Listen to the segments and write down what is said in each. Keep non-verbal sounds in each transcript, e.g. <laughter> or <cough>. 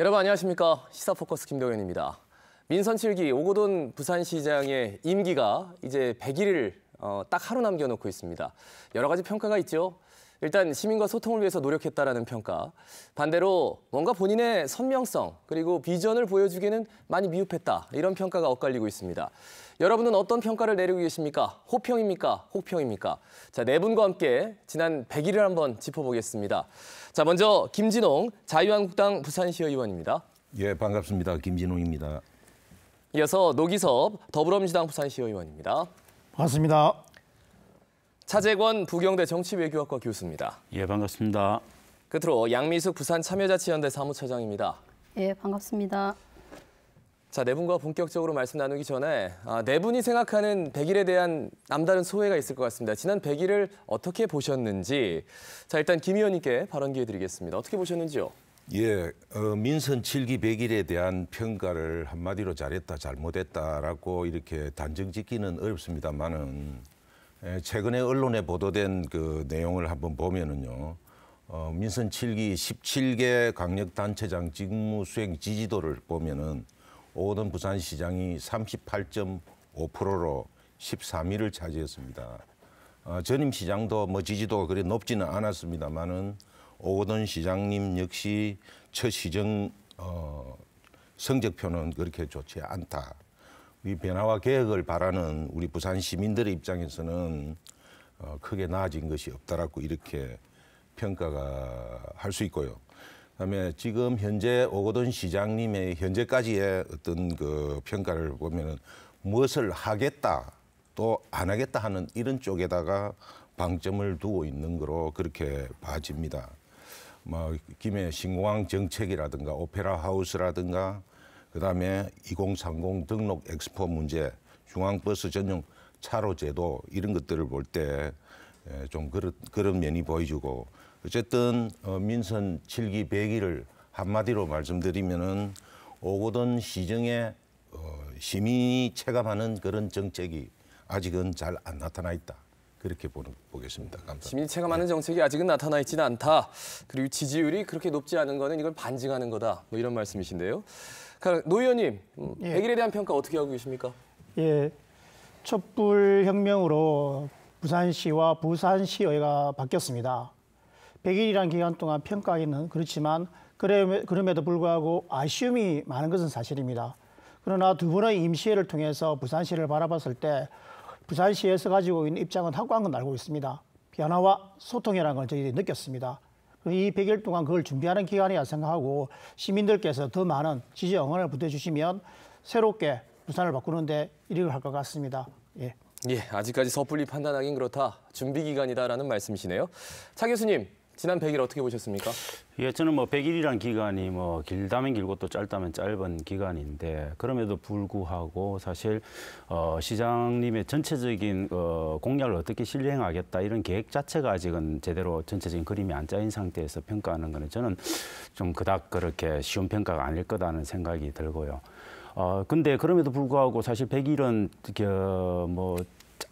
여러분 안녕하십니까 시사포커스 김동현입니다. 민선 7기 오고돈 부산시장의 임기가 이제 100일을 어, 딱 하루 남겨놓고 있습니다. 여러 가지 평가가 있죠. 일단 시민과 소통을 위해서 노력했다라는 평가. 반대로 뭔가 본인의 선명성 그리고 비전을 보여주기에는 많이 미흡했다. 이런 평가가 엇갈리고 있습니다. 여러분은 어떤 평가를 내리고 계십니까? 호평입니까? 혹평입니까? 자, 네 분과 함께 지난 100일을 한번 짚어보겠습니다. 자, 먼저 김진홍 자유한국당 부산시의원입니다. 예, 반갑습니다. 김진홍입니다. 이어서 노기섭 더불어민주당 부산시의원입니다. 반갑습니다. 차재권 부경대 정치외교학과 교수입니다. 예, 반갑습니다. 끝으로 양미숙 부산 참여자치연대 사무처장입니다. 예, 반갑습니다. 자, 네 분과 본격적으로 말씀 나누기 전에 아, 네 분이 생각하는 백일에 대한 남다른 소회가 있을 것 같습니다. 지난 백일을 어떻게 보셨는지 자 일단 김 의원님께 발언 기회 드리겠습니다. 어떻게 보셨는지요? 예, 어, 민선 7기 100일에 대한 평가를 한마디로 잘했다, 잘못했다라고 이렇게 단정 짓기는 어렵습니다만은 예, 최근에 언론에 보도된 그 내용을 한번 보면은요. 어, 민선 7기 17개 강력단체장 직무 수행 지지도를 보면은 오던 부산시장이 38.5%로 13위를 차지했습니다. 어, 전임 시장도 뭐 지지도가 그리 높지는 않았습니다만은 오던 시장님 역시 첫 시정 어, 성적표는 그렇게 좋지 않다. 이 변화와 개혁을 바라는 우리 부산 시민들의 입장에서는 어, 크게 나아진 것이 없다라고 이렇게 평가가 할 수 있고요. 그다음에 지금 현재 오거돈 시장님의 현재까지의 어떤 그 평가를 보면은 무엇을 하겠다 또 안 하겠다 하는 이런 쪽에다가 방점을 두고 있는 거로 그렇게 봐집니다. 뭐 김해 신공항 정책이라든가 오페라 하우스라든가 그다음에 2030 등록 엑스포 문제, 중앙버스 전용 차로 제도 이런 것들을 볼 때좀 예, 그런 그런 면이 보여주고 어쨌든 어, 민선 7기 100기를 한마디로 말씀드리면은 오거돈 시정에 어, 시민이 체감하는 그런 정책이 아직은 잘 안 나타나 있다. 그렇게 보는, 보겠습니다. 감사합니다. 시민이 체감하는 네. 정책이 아직은 나타나 있지는 않다. 그리고 지지율이 그렇게 높지 않은 거는 이걸 반증하는 거다. 뭐 이런 말씀이신데요. 노 의원님, 음, 예. 0일에 대한 평가 어떻게 하고 계십니까? 예, 촛불혁명으로 부산시와 부산시의가 바뀌었습니다. 100일이라는 기간 동안 평가하는 그렇지만 그럼에도 불구하고 아쉬움이 많은 것은 사실입니다. 그러나 두 번의 임시회를 통해서 부산시를 바라봤을 때 부산시에서 가지고 있는 입장은 확고한 건 알고 있습니다. 변화와 소통이라는 걸 저희들이 느꼈습니다. 이 100일 동안 그걸 준비하는 기간이라 생각하고 시민들께서 더 많은 지지 응원을 보태주시면 새롭게 부산을 바꾸는데 이득을할 것 같습니다. 예. 예, 아직까지 섣불리 판단하긴 그렇다. 준비 기간이다라는 말씀이시네요. 차 교수님, 지난 100일 어떻게 보셨습니까? 예, 저는 뭐 100일이란 기간이 뭐 길다면 길고 또 짧다면 짧은 기간인데 그럼에도 불구하고 사실 어, 시장님의 전체적인 어, 공약을 어떻게 실행하겠다 이런 계획 자체가 아직은 제대로 전체적인 그림이 안 짜인 상태에서 평가하는 거는 저는 좀 그닥 그렇게 쉬운 평가가 아닐 거다는 생각이 들고요. 어, 근데 그럼에도 불구하고 사실 100일은 어, 뭐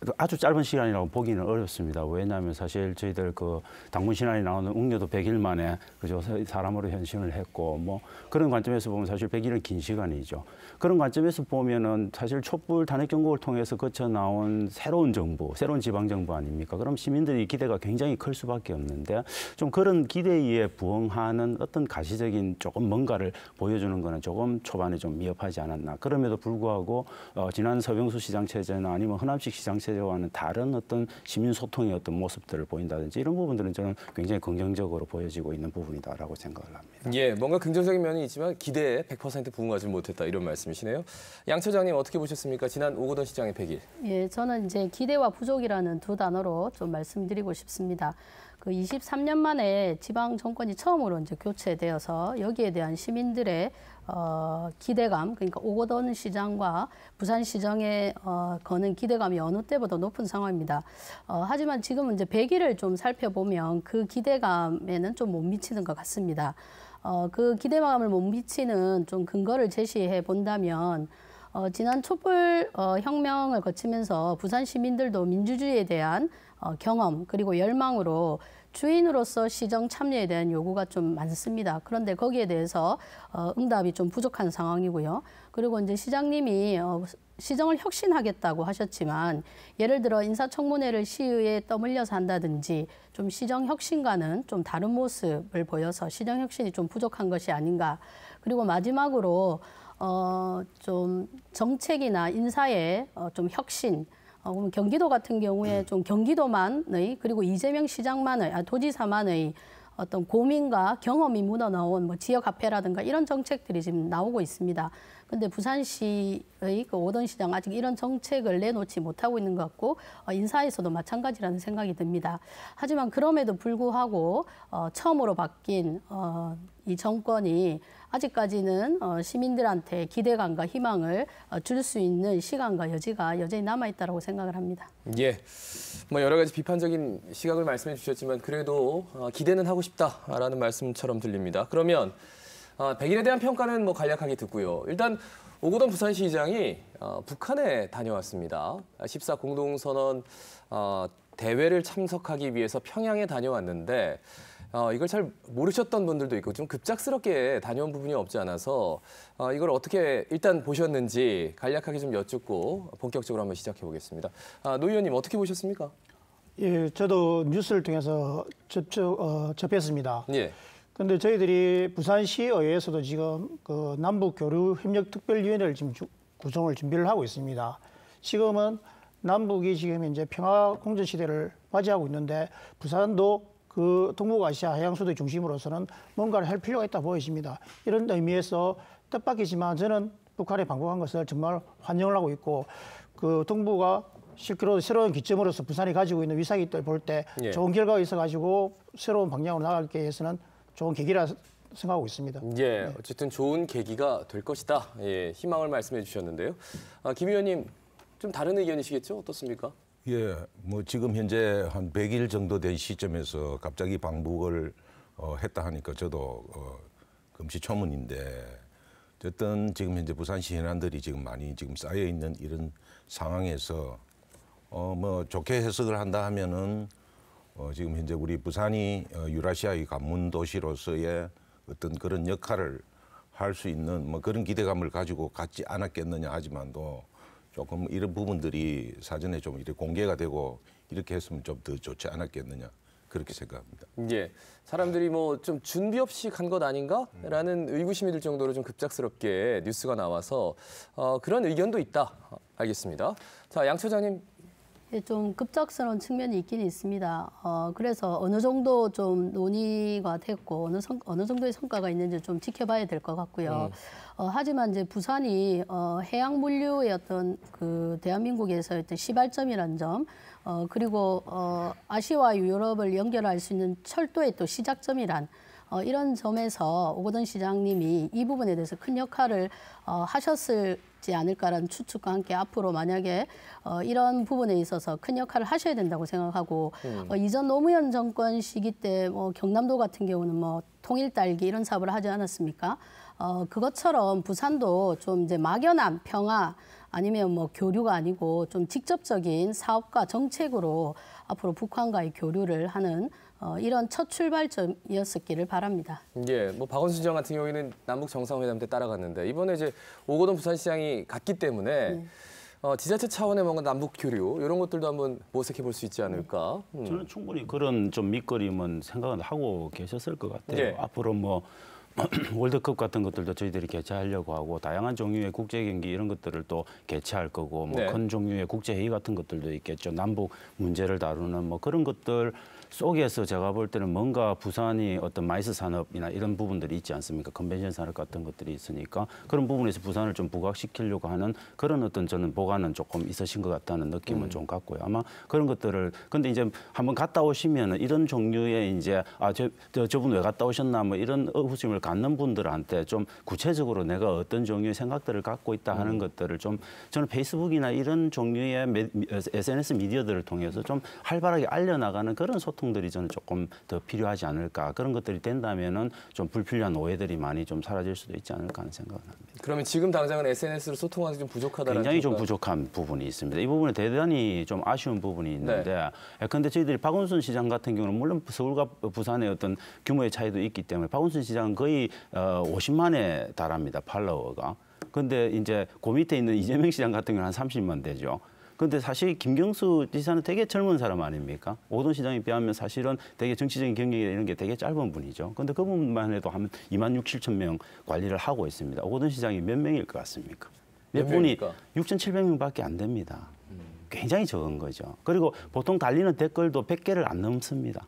그 아주 짧은 시간이라고 보기는 어렵습니다. 왜냐하면 사실 저희들 그 당군 신안이 나오는 웅녀도 100일 만에 그죠 사람으로 현신을 했고 뭐 그런 관점에서 보면 사실 100일은 긴 시간이죠. 그런 관점에서 보면은 사실 촛불 탄핵 경고를 통해서 거쳐 나온 새로운 정부, 새로운 지방 정부 아닙니까? 그럼 시민들이 기대가 굉장히 클 수밖에 없는데 좀 그런 기대에 부응하는 어떤 가시적인 조금 뭔가를 보여주는 거는 조금 초반에 좀 미흡하지 않았나. 그럼에도 불구하고 어, 지난 서병수 시장 체제나 아니면 허암식 시장 당시에 와는 다른 어떤 시민 소통의 어떤 모습들을 보인다든지 이런 부분들은 저는 굉장히 긍정적으로 보여지고 있는 부분이다라고 생각을 합니다. 예, 뭔가 긍정적인 면이 있지만 기대에 100% 부응하지 못했다 이런 말씀이시네요. 양 처장님 어떻게 보셨습니까? 지난 오거돈 시장의 1 0 예, 저는 이제 기대와 부족이라는 두 단어로 좀 말씀드리고 싶습니다. 그 23년 만에 지방 정권이 처음으로 이제 교체되어서 여기에 대한 시민들의 어, 기대감, 그러니까 오거돈 시장과 부산 시장에 어, 거는 기대감이 어느 때보다 높은 상황입니다. 어, 하지만 지금은 이제 1기를좀 살펴보면 그 기대감에는 좀 못 미치는 것 같습니다. 어, 그 기대감을 못 미치는 좀 근거를 제시해 본다면 어, 지난 촛불 어, 혁명을 거치면서 부산 시민들도 민주주의에 대한 어, 경험 그리고 열망으로 주인으로서 시정 참여에 대한 요구가 좀 많습니다. 그런데 거기에 대해서 어, 응답이 좀 부족한 상황이고요. 그리고 이제 시장님이 어, 시정을 혁신하겠다고 하셨지만 예를 들어 인사청문회를 시의에 떠밀려서 한다든지 좀 시정 혁신과는 좀 다른 모습을 보여서 시정 혁신이 좀 부족한 것이 아닌가. 그리고 마지막으로 어, 좀 정책이나 인사의 어, 좀 혁신 어, 그럼 경기도 같은 경우에 네. 좀 경기도만의 그리고 이재명 시장만의 아, 도지사만의 어떤 고민과 경험이 묻어나온 뭐 지역 화폐라든가 이런 정책들이 지금 나오고 있습니다. 근데 부산시의 그 오던 시장 아직 이런 정책을 내놓지 못하고 있는 것 같고 어, 인사에서도 마찬가지라는 생각이 듭니다. 하지만 그럼에도 불구하고 어, 처음으로 바뀐 어, 이 정권이 아직까지는 어, 시민들한테 기대감과 희망을 어, 줄수 있는 시간과 여지가 여전히 남아 있다고 생각을 합니다. 예, 뭐 여러 가지 비판적인 시각을 말씀해 주셨지만 그래도 어, 기대는 하고 싶다라는 말씀처럼 들립니다. 그러면 백일에 대한 평가는 뭐 간략하게 듣고요. 일단 오고돈 부산시장이 북한에 다녀왔습니다. 14 공동선언 대회를 참석하기 위해서 평양에 다녀왔는데 어, 이걸 잘 모르셨던 분들도 있고 좀 급작스럽게 다녀온 부분이 없지 않아서 어, 이걸 어떻게 일단 보셨는지 간략하게 좀 여쭙고 본격적으로 한번 시작해 보겠습니다. 아, 노 의원님 어떻게 보셨습니까? 예, 저도 뉴스를 통해서 접촉 어, 접했습니다. 예. 근데 저희들이 부산시의회에서도 지금 그 남북 교류 협력 특별위원회를 지금 구성을 준비를 하고 있습니다. 지금은 남북이 지금 이제 평화 공존 시대를 맞이하고 있는데 부산도 그 동북아시아 해양수도 중심으로서는 뭔가를 할 필요가 있다 보여집니다. 이런 의미에서 뜻밖이지만 저는 북한이 방북한 것을 정말 환영을 하고 있고 그 동북아 실제로 새로운 기점으로서 부산이 가지고 있는 위상이 볼때 예. 좋은 결과가 있어가지고 새로운 방향으로 나가기 위해서는 좋은 계기라 생각하고 있습니다. 예, 네. 어쨌든 좋은 계기가 될 것이다. 예, 희망을 말씀해 주셨는데요. 아, 김 의원님, 좀 다른 의견이시겠죠? 어떻습니까? 예, 뭐 지금 현재 한 100일 정도 된 시점에서 갑자기 방북을 어, 했다 하니까 저도 어, 금시초문인데 어쨌든 지금 현재 부산시 현안들이 지금 많이 지금 쌓여 있는 이런 상황에서 어, 뭐 좋게 해석을 한다 하면은 어, 지금 현재 우리 부산이 어, 유라시아의 관문 도시로서의 어떤 그런 역할을 할 수 있는 뭐 그런 기대감을 가지고 갖지 않았겠느냐 하지만도 조금 이런 부분들이 사전에 좀 이렇게 공개가 되고 이렇게 했으면 좀 더 좋지 않았겠느냐 그렇게 생각합니다. 예, 사람들이 뭐 좀 준비 없이 간 것 아닌가라는 의구심이 들 정도로 좀 급작스럽게 뉴스가 나와서 어, 그런 의견도 있다. 알겠습니다. 자, 양 처장님 예, 좀 급작스러운 측면이 있긴 있습니다. 어, 그래서 어느 정도 좀 논의가 됐고 어느 성, 어느 정도의 성과가 있는지 좀 지켜봐야 될 것 같고요. 네. 어, 하지만 이제 부산이 어, 해양 물류의 어떤 그 대한민국에서 어떤 시발점이란 점, 어, 그리고 어, 아시와 아 유럽을 연결할 수 있는 철도의 또 시작점이란. 어, 이런 점에서 오거돈 시장님이 이 부분에 대해서 큰 역할을 어, 하셨을 지 않을까라는 추측과 함께 앞으로 만약에 어, 이런 부분에 있어서 큰 역할을 하셔야 된다고 생각하고 음. 어, 이전 노무현 정권 시기 때뭐 경남도 같은 경우는 뭐 통일 딸기 이런 사업을 하지 않았습니까? 어, 그것처럼 부산도 좀 이제 막연한 평화 아니면 뭐 교류가 아니고 좀 직접적인 사업과 정책으로 앞으로 북한과의 교류를 하는 어, 이런 첫 출발점이었었기를 바랍니다. 예, 뭐 박원순 시장 같은 경우에는 남북 정상회담 때 따라갔는데 이번에 이제 오거돈 부산시장이 갔기 때문에 네. 어, 지자체 차원의 뭔가 남북 교류 이런 것들도 한번 모색해 볼 수 있지 않을까? 음. 저는 충분히 그런 좀 밑거림은 생각은 하고 계셨을 것 같아요. 예. 앞으로 뭐 <clears throat> 월드컵 같은 것들도 저희들이 개최하려고 하고 다양한 종류의 국제 경기 이런 것들을 또 개최할 거고 뭐큰 네. 종류의 국제 회의 같은 것들도 있겠죠. 남북 문제를 다루는 뭐 그런 것들 속에서 제가 볼 때는 뭔가 부산이 어떤 마이스 산업이나 이런 부분들이 있지 않습니까? 컨벤션 산업 같은 것들이 있으니까 그런 부분에서 부산을 좀 부각시키려고 하는 그런 어떤 저는 보관은 조금 있으신 것 같다는 느낌은 음. 좀 갖고요. 아마 그런 것들을 근데 이제 한번 갔다 오시면은 이런 종류의 이제 아 저 저분 저왜 갔다 오셨나 뭐 이런 의구심을 갖는 분들한테 좀 구체적으로 내가 어떤 종류의 생각들을 갖고 있다 하는 음. 것들을 좀 저는 페이스북이나 이런 종류의 메, SNS 미디어들을 통해서 좀 활발하게 알려나가는 그런 소통 소통들이 저는 조금 더 필요하지 않을까 그런 것들이 된다면은 좀 불필요한 오해들이 많이 좀 사라질 수도 있지 않을까 하는 생각을 합니다. 그러면 지금 당장은 SNS로 소통하기 좀 부족하다는 굉장히 좀 부족한 부분이 있습니다. 이 부분에 대단히 좀 아쉬운 부분이 있는데 네. 근데 예, 저희들이 박원순 시장 같은 경우는 물론 서울과 부산의 어떤 규모의 차이도 있기 때문에 박원순 시장은 거의 50만에 어, 달합니다. 팔로워가. 근데 이제 그 밑에 있는 이재명 시장 같은 경우는 한 30만 되죠. 그런데 사실 김경수 지사는 되게 젊은 사람 아닙니까? 오돈 시장에 비하면 사실은 되게 정치적인 경력이나 이런 게 되게 짧은 분이죠. 그런데 그분만 해도 한 2만 6, 7천 명 관리를 하고 있습니다. 오돈 시장이 몇 명일 것 같습니까? 몇 분이 6,700명밖에 안 됩니다. 음. 굉장히 적은 거죠. 그리고 보통 달리는 댓글도 100개를 안 넘습니다.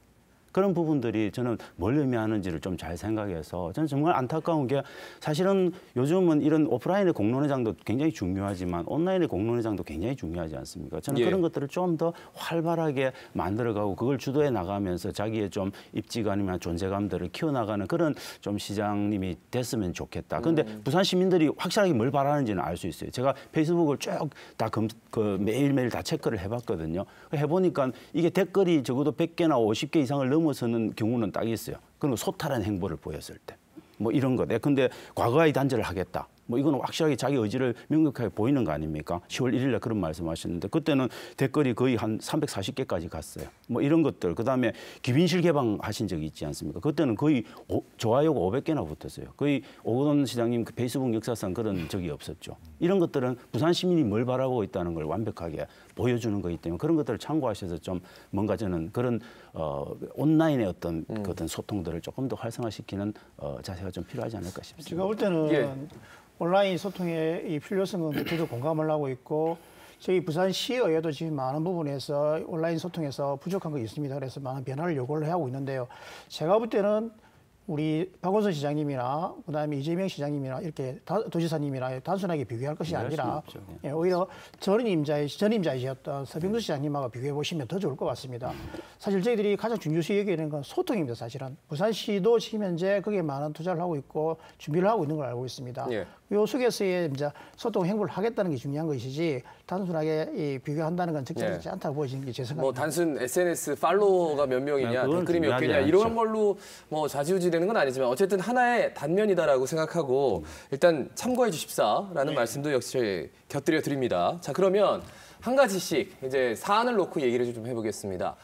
그런 부분들이 저는 뭘 의미하는지를 좀 잘 생각해서 저는 정말 안타까운 게 사실은 요즘은 이런 오프라인의 공론회장도 굉장히 중요하지만 온라인의 공론회장도 굉장히 중요하지 않습니까? 저는 예. 그런 것들을 좀 더 활발하게 만들어가고 그걸 주도해 나가면서 자기의 좀입지 아니면 존재감들을 키워나가는 그런 좀 시장님이 됐으면 좋겠다. 그런데 음. 부산 시민들이 확실하게 뭘 바라는지는 알 수 있어요. 제가 페이스북을 쭉다 검, 그 매일매일 다 체크를 해봤거든요. 해보니까 이게 댓글이 적어도 100개나 50개 이상을 넘어서는 경우는 딱 있어요. 그리 소탈한 행보를 보였을 때. 뭐 이런 것. 근데 과거의 단절을 하겠다. 뭐 이거는 확실하게 자기 의지를 명백하게 보이는 거 아닙니까? 10월 1일 날 그런 말씀하셨는데 그때는 댓글이 거의 한 340개까지 갔어요. 뭐 이런 것들 그다음에 기빈실 개방하신 적이 있지 않습니까? 그때는 거의 오, 좋아요가 500개나 붙었어요. 거의 오건 시장님 그 페이스북 역사상 그런 적이 없었죠. 이런 것들은 부산 시민이 뭘 바라고 있다는 걸 완벽하게 보여주는 거기 때문에 그런 것들을 참고하셔서 좀 뭔가 저는 그런 어, 온라인의 어떤 음. 그 어떤 소통들을 조금 더 활성화시키는 어, 자세가 좀 필요하지 않을까 싶습니다. 제가 볼 때는 예. 온라인 소통의 이 필요성은 저도 공감을 하고 있고 저희 부산시의회도 지금 많은 부분에서 온라인 소통에서 부족한 거 있습니다. 그래서 많은 변화를 요구를 하고 있는데요. 제가 볼 때는 우리 박원순 시장님이나 그다음에 이재명 시장님이나 이렇게 다, 도지사님이나 단순하게 비교할 것이 아니라 예, 오히려 전임자의 전임자이셨던 네. 서병수 시장님하고 비교해 보시면 더 좋을 것 같습니다. 사실 저희들이 가장 중요시 여기는 건 소통입니다. 사실은 부산시도 지금 현재 거기에 많은 투자를 하고 있고 준비를 하고 있는 걸 알고 있습니다. 예. 요 속에서의 이제 소통 행보를 하겠다는 게 중요한 것이지 단순하게 이 비교한다는 건 적절하지 예. 네. 않다고 보시는게죄송합니다뭐 단순 SNS 팔로워가 몇 명이냐, 네, 댓글이 몇 개냐 않죠. 걸로 뭐 좌지우지되는 건 아니지만 어쨌든 하나의 단면이다라고 생각하고 일단 참고해 주십사라는 네. 말씀도 역시 곁들여 드립니다. 자 그러면 한 가지씩 이제 사안을 놓고 얘기를 좀 해보겠습니다.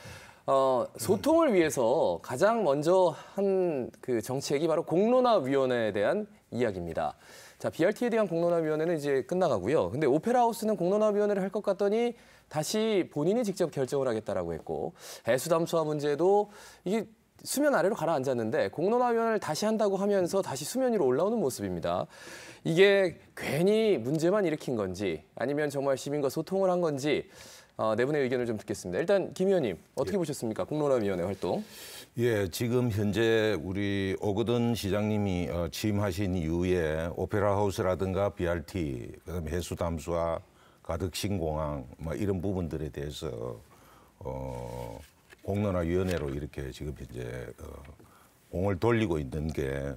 어, 소통을 위해서 가장 먼저 한 그 정책이 바로 공론화위원회에 대한 이야기입니다. 자, BRT에 대한 공론화위원회는 이제 끝나가고요. 근데 오페라하우스는 공론화위원회를 할 것 같더니 다시 본인이 직접 결정을 하겠다라고 했고 해수담수화 문제도 이게 수면 아래로 가라앉았는데 공론화위원회를 다시 한다고 하면서 다시 수면 위로 올라오는 모습입니다. 이게 괜히 문제만 일으킨 건지 아니면 정말 시민과 소통을 한 건지 어, 네 분의 의견을 좀 듣겠습니다. 일단 김 의원님 어떻게 예. 보셨습니까? 공론화위원회 활동. 예, 지금 현재 우리 오거든 시장님이 어, 취임하신 이후에 오페라 하우스라든가 BRT, 그다음에 해수 담수화, 가득신공항뭐 이런 부분들에 대해서 어, 공론화위원회로 이렇게 지금 현재 어, 공을 돌리고 있는 게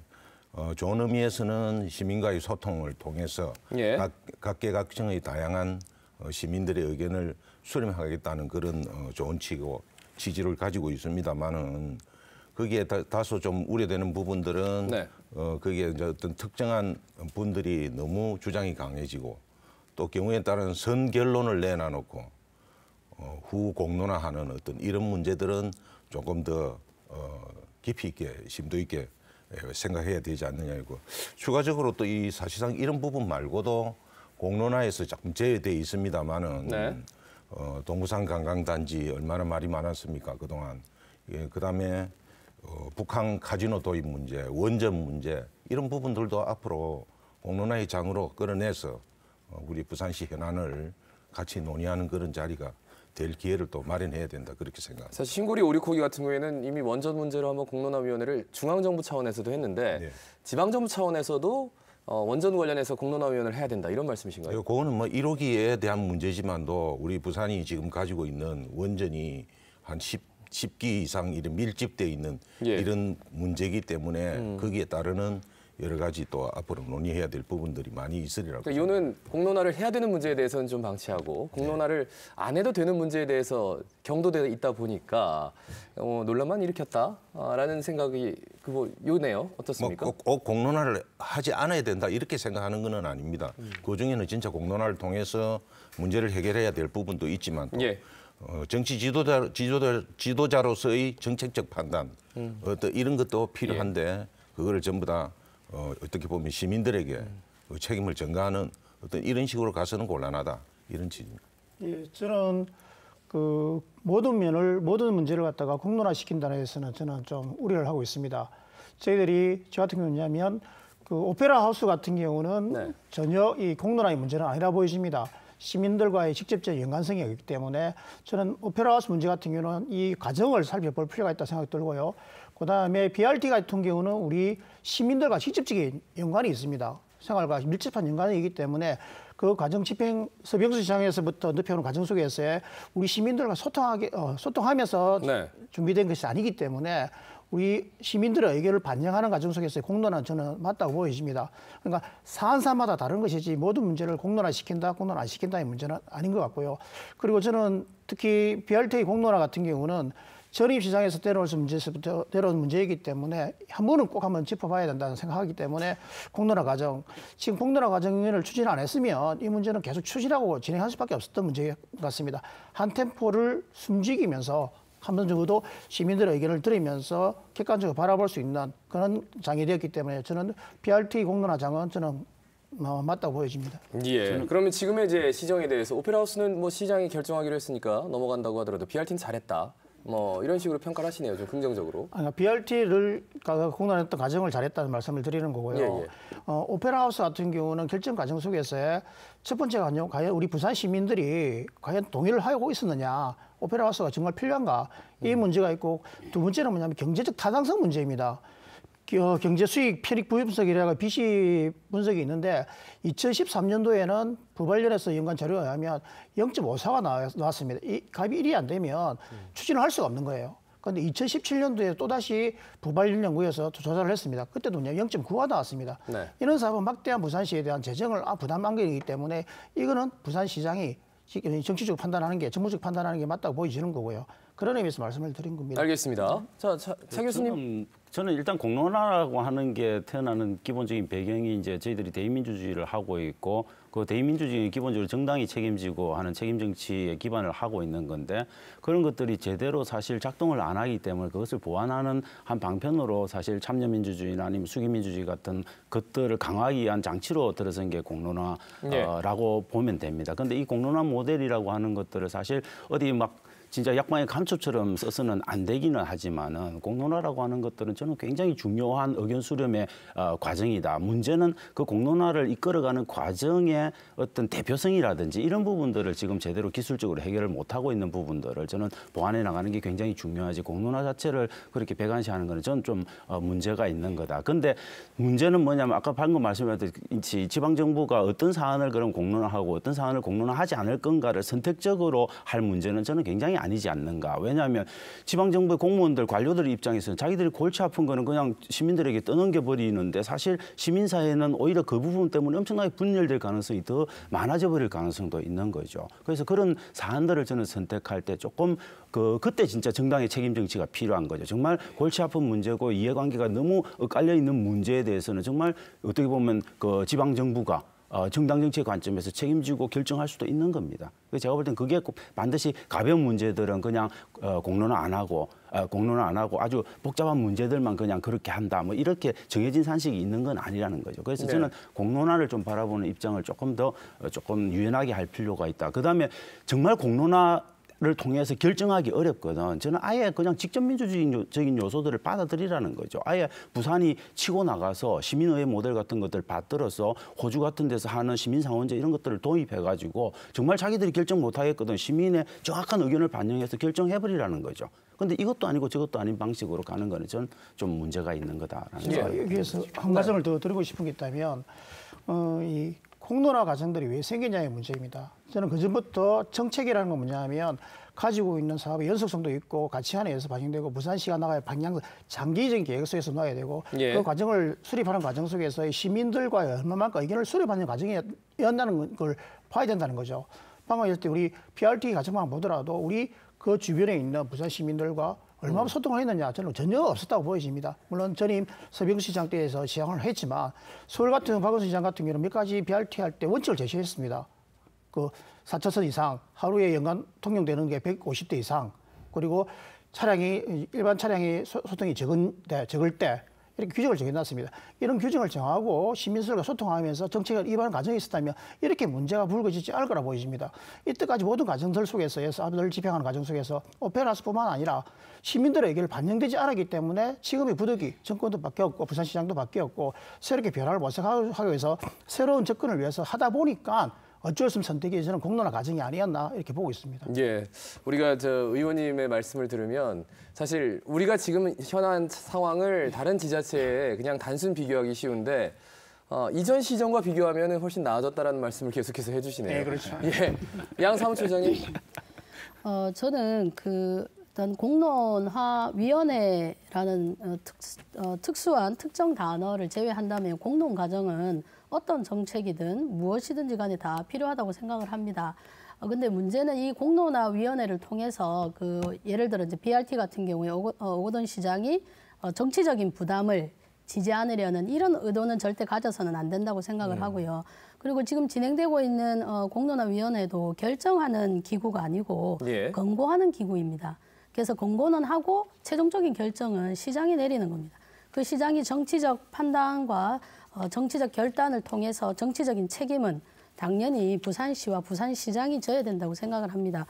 어, 좋은 의미에서는 시민과의 소통을 통해서 예. 각, 각계각층의 다양한 어, 시민들의 의견을 수렴하겠다는 그런 어, 좋은 취고 지지를 가지고 있습니다만은 거기에 다, 소좀 우려되는 부분들은 네. 어, 거기에 이제 어떤 특정한 분들이 너무 주장이 강해지고 또 경우에 따른 선 결론을 내놔놓고 어, 후 공론화하는 어떤 이런 문제들은 조금 더 어, 깊이 있게 심도 있게 예, 생각해야 되지 않느냐 이고 추가적으로 또 이 사실상 이런 부분 말고도 공론화에서 조금 제외돼 있습니다마는 네. 어, 동부산 관광단지 얼마나 말이 많았습니까 그동안 예, 그다음에 어, 북한 카지노 도입 문제 원전 문제 이런 부분들도 앞으로 공론화의 장으로 끌어내서 어, 우리 부산시 현안을 같이 논의하는 그런 자리가 될 기회를 또 마련해야 된다 그렇게 생각합니다. 사실 신고리 오리코기 같은 경우에는 이미 원전 문제로 한번 공론화위원회를 중앙정부 차원에서도 했는데 네. 지방정부 차원에서도 어, 원전 관련해서 공론화 위원회를 해야 된다 이런 말씀이신가요? 예, 그거는 뭐 1호기에 대한 문제지만도 우리 부산이 지금 가지고 있는 원전이 한 10, 10기 이상 이런 밀집돼 있는 예. 이런 문제이기 때문에 음. 거기에 따르는 여러 가지 또 앞으로 논의해야 될 부분들이 많이 있으리라고. 그러니까 이는 공론화를 해야 되는 문제에 대해서는 좀 방치하고 네. 공론화를 네. 안 해도 되는 문제에 대해서 경도되어 있다 보니까 어, 논란만 일으켰다라는 생각이 그뭐 요네요. 어떻습니까? 뭐, 꼭, 꼭, 공론화를 하지 않아야 된다 이렇게 생각하는 건 아닙니다. 음. 그 중에는 진짜 공론화를 통해서 문제를 해결해야 될 부분도 있지만 또 예. 어, 정치 지도자, 지도자, 지도자로서의 정책적 판단 음. 어떤 이런 것도 필요한데 예. 그거를 전부 다 어, 어떻게 보면 시민들에게 음. 책임을 전가하는 어떤 이런 식으로 가서는 곤란하다 이런 지입니다 예, 저는 그 모든 면을 모든 문제를 갖다가 공론화시킨다는 데서는 저는 좀 우려를 하고 있습니다. 저희들이 저 같은 경우냐면 그 오페라 하우스 같은 경우는 네. 전혀 이 공론화의 문제는 아니라 보여집니다. 시민들과의 직접적 연관성이 있기 때문에 저는 오페라 하우스 문제 같은 경우는 이 과정을 살펴볼 필요가 있다 생각이 들고요. 그다음에 BRT 같은 경우는 우리 시민들과 직접적인 연관이 있습니다. 생활과 밀접한 연관이기 때문에 그 과정 집행 서병수 시장에서부터 늪혀오는 과정 속에서의 우리 시민들과 소통하게 어, 소통하면서 네. 준비된 것이 아니기 때문에 우리 시민들의 의견을 반영하는 과정 속에서의 공론화 저는 맞다고 보여집니다. 그러니까 사안사마다 다른 것이지 모든 문제를 공론화시킨다, 공론화시킨다의 문제는 아닌 것 같고요. 그리고 저는 특히 BRT 공론화 같은 경우는 전입 시장에서 때려올 문제에서부터 때려온 문제이기 때문에 한 번은 꼭 한번 짚어봐야 된다는 생각하기 때문에 공론화 과정 지금 공론화 과정을 추진 안 했으면 이 문제는 계속 추진하고 진행할 수밖에 없었던 문제 같습니다. 한 템포를 숨죽이면서 한 번 정도 시민들의 의견을 들으면서 객관적으로 바라볼 수 있는 그런 장이 되었기 때문에 저는 BRT 공론화장은 저는 어, 맞다고 보여집니다. 예. 그러면 지금의 이제 시정에 대해서 오페라 하우스는 뭐 시장이 결정하기로 했으니까 넘어간다고 하더라도 BRT는 잘했다. 뭐 이런 식으로 평가를 하시네요. 좀 긍정적으로. 아니, 그러니까 BRT를 공단했던 과정을 잘했다는 말씀을 드리는 거고요. 예, 예. 어, 오페라 하우스 같은 경우는 결정 과정 속에서 첫 번째 관용 과연 우리 부산 시민들이 과연 동의를 하고 있었느냐. 오페라 하우스가 정말 필요한가. 이 음. 문제가 있고 두 번째는 뭐냐면 경제적 타당성 문제입니다. 어, 경제 수익 편익 부유 분석이라고 BC 분석이 있는데 2013년도에는 부발련에서 연간 자료에 의하면 0.54가 나왔습니다. 이 값이 1이 안 되면 추진을 할 수가 없는 거예요. 그런데 2017년도에 또다시 부발련 연구에서 조사를 했습니다. 그때도 0.9가 나왔습니다. 네. 이런 사업은 막대한 부산시에 대한 재정을 아, 부담 안겨이기 때문에 이거는 부산시장이 정치적 판단하는 게 정무적 판단하는 게 맞다고 보여지는 거고요. 그런 의미에서 말씀을 드린 겁니다. 알겠습니다. 자, 차, 차 그 교수님. 저는 일단 공론화라고 하는 게 태어나는 기본적인 배경이 이제 저희들이 대의민주주의를 하고 있고 그 대의민주주의는 기본적으로 정당이 책임지고 하는 책임 정치에 기반을 하고 있는 건데 그런 것들이 제대로 사실 작동을 안 하기 때문에 그것을 보완하는 한 방편으로 사실 참여민주주의나 아니면 수기민주주의 같은 것들을 강화하기 위한 장치로 들어선 게 공론화라고 네. 보면 됩니다. 그런데 이 공론화 모델이라고 하는 것들을 사실 어디 막 진짜 약방의 간첩처럼 써서는 안 되기는 하지만은 공론화라고 하는 것들은 저는 굉장히 중요한 의견 수렴의 어, 과정이다. 문제는 그 공론화를 이끌어가는 과정의 어떤 대표성이라든지 이런 부분들을 지금 제대로 기술적으로 해결을 못하고 있는 부분들을 저는 보완해 나가는 게 굉장히 중요하지 공론화 자체를 그렇게 배관시하는 거는 저는 좀 어, 문제가 있는 거다. 근데 문제는 뭐냐면 아까 방금 말씀하셨듯이 지방정부가 어떤 사안을 그럼 공론화하고 어떤 사안을 공론화하지 않을 건가를 선택적으로 할 문제는 저는 굉장히 안 아니지 않는가. 왜냐하면 지방정부의 공무원들, 관료들 입장에서는 자기들이 골치 아픈 거는 그냥 시민들에게 떠넘겨버리는데 사실 시민사회는 오히려 그 부분 때문에 엄청나게 분열될 가능성이 더 많아져 버릴 가능성도 있는 거죠. 그래서 그런 사안들을 저는 선택할 때 조금 그, 그때 진짜 정당의 책임 정치가 필요한 거죠. 정말 골치 아픈 문제고 이해관계가 너무 깔려 있는 문제에 대해서는 정말 어떻게 보면 그 지방정부가 어, 정당 정치의 관점에서 책임지고 결정할 수도 있는 겁니다. 제가 볼 땐 그게 반드시 가벼운 문제들은 그냥 어, 공론화 안 하고 어, 공론화 안 하고 아주 복잡한 문제들만 그냥 그렇게 한다. 뭐 이렇게 정해진 산식이 있는 건 아니라는 거죠. 그래서 네. 저는 공론화를 좀 바라보는 입장을 조금 더 어, 조금 유연하게 할 필요가 있다. 그다음에 정말 공론화 를 통해서 결정하기 어렵거든. 저는 아예 그냥 직접 민주적인 요소들을 받아들이라는 거죠. 아예 부산이 치고 나가서 시민의회 모델 같은 것들 받들어서 호주 같은 데서 하는 시민상원제 이런 것들을 도입해가지고 정말 자기들이 결정 못하겠거든. 시민의 정확한 의견을 반영해서 결정해버리라는 거죠. 근데 이것도 아니고 저것도 아닌 방식으로 가는 거는 전좀 문제가 있는 거다라는 예, 생각이 여기에서 한 말씀을 네. 더 드리고 싶은 게 있다면 어, 이 공론화 과정들이 왜 생기냐의 문제입니다. 저는 그전부터 정책이라는 건 뭐냐면 가지고 있는 사업의 연속성도 있고 가치 안에 서 반영되고 부산시가 나가야 방향 장기적인 계획 속에서 놔야 되고 예. 그 과정을 수립하는 과정 속에서의 시민들과의 얼마만큼 의견을 수립하는 과정이었다는 걸 봐야 된다는 거죠. 방금 이럴 때 우리 PRT 과정만 보더라도 우리 그 주변에 있는 부산 시민들과 얼마나 음. 소통을 했느냐 저는 전혀 없었다고 보여집니다. 물론 전임 서병 시장 때에서 시행을 했지만 서울 같은 박원순 시장 같은 경우는 몇 가지 BRT 할 때 원칙을 제시했습니다. 그 4차선 이상 하루에 연간 통용되는 게 150대 이상 그리고 차량이 일반 차량이 소통이 적은 데, 적을 때 이렇게 규정을 정해놨습니다. 이런 규정을 정하고 시민들과 소통하면서 정책을 입하는 과정이 있었다면 이렇게 문제가 불거지지 않을 거라 보입니다. 이때까지 모든 과정들 속에서, 사업을 집행하는 과정 속에서 오페라스뿐만 아니라 시민들의 의견을 반영되지 않았기 때문에 지금의 부득이 정권도 바뀌었고 부산시장도 바뀌었고 새롭게 변화를 모색하기 위해서 새로운 접근을 위해서 하다 보니까 어쩔 수 없는 선택이 저는 공론화 과정이 아니었나 이렇게 보고 있습니다. 예, 우리가 저 의원님의 말씀을 들으면 사실 우리가 지금 현안 상황을 다른 지자체에 그냥 단순 비교하기 쉬운데 어, 이전 시정과 비교하면 훨씬 나아졌다라는 말씀을 계속해서 해주시네요. 네, 그렇죠. 예, 양 사무처장님. 어, 저는 그 어떤 공론화위원회라는 어, 특, 어, 특수한 특정 단어를 제외한다면 공론 과정은 어떤 정책이든 무엇이든지 간에 다 필요하다고 생각을 합니다. 어, 근데 문제는 이 공론화 위원회를 통해서 그 예를 들어 이제 BRT 같은 경우에 오고, 어, 오거돈 시장이 어, 정치적인 부담을 지지 않으려는 이런 의도는 절대 가져서는 안 된다고 생각을 음. 하고요. 그리고 지금 진행되고 있는 어, 공론화위원회도 결정하는 기구가 아니고 예. 권고하는 기구입니다. 그래서 권고는 하고 최종적인 결정은 시장이 내리는 겁니다. 그 시장이 정치적 판단과 어, 정치적 결단을 통해서 정치적인 책임은 당연히 부산시와 부산시장이 져야 된다고 생각을 합니다.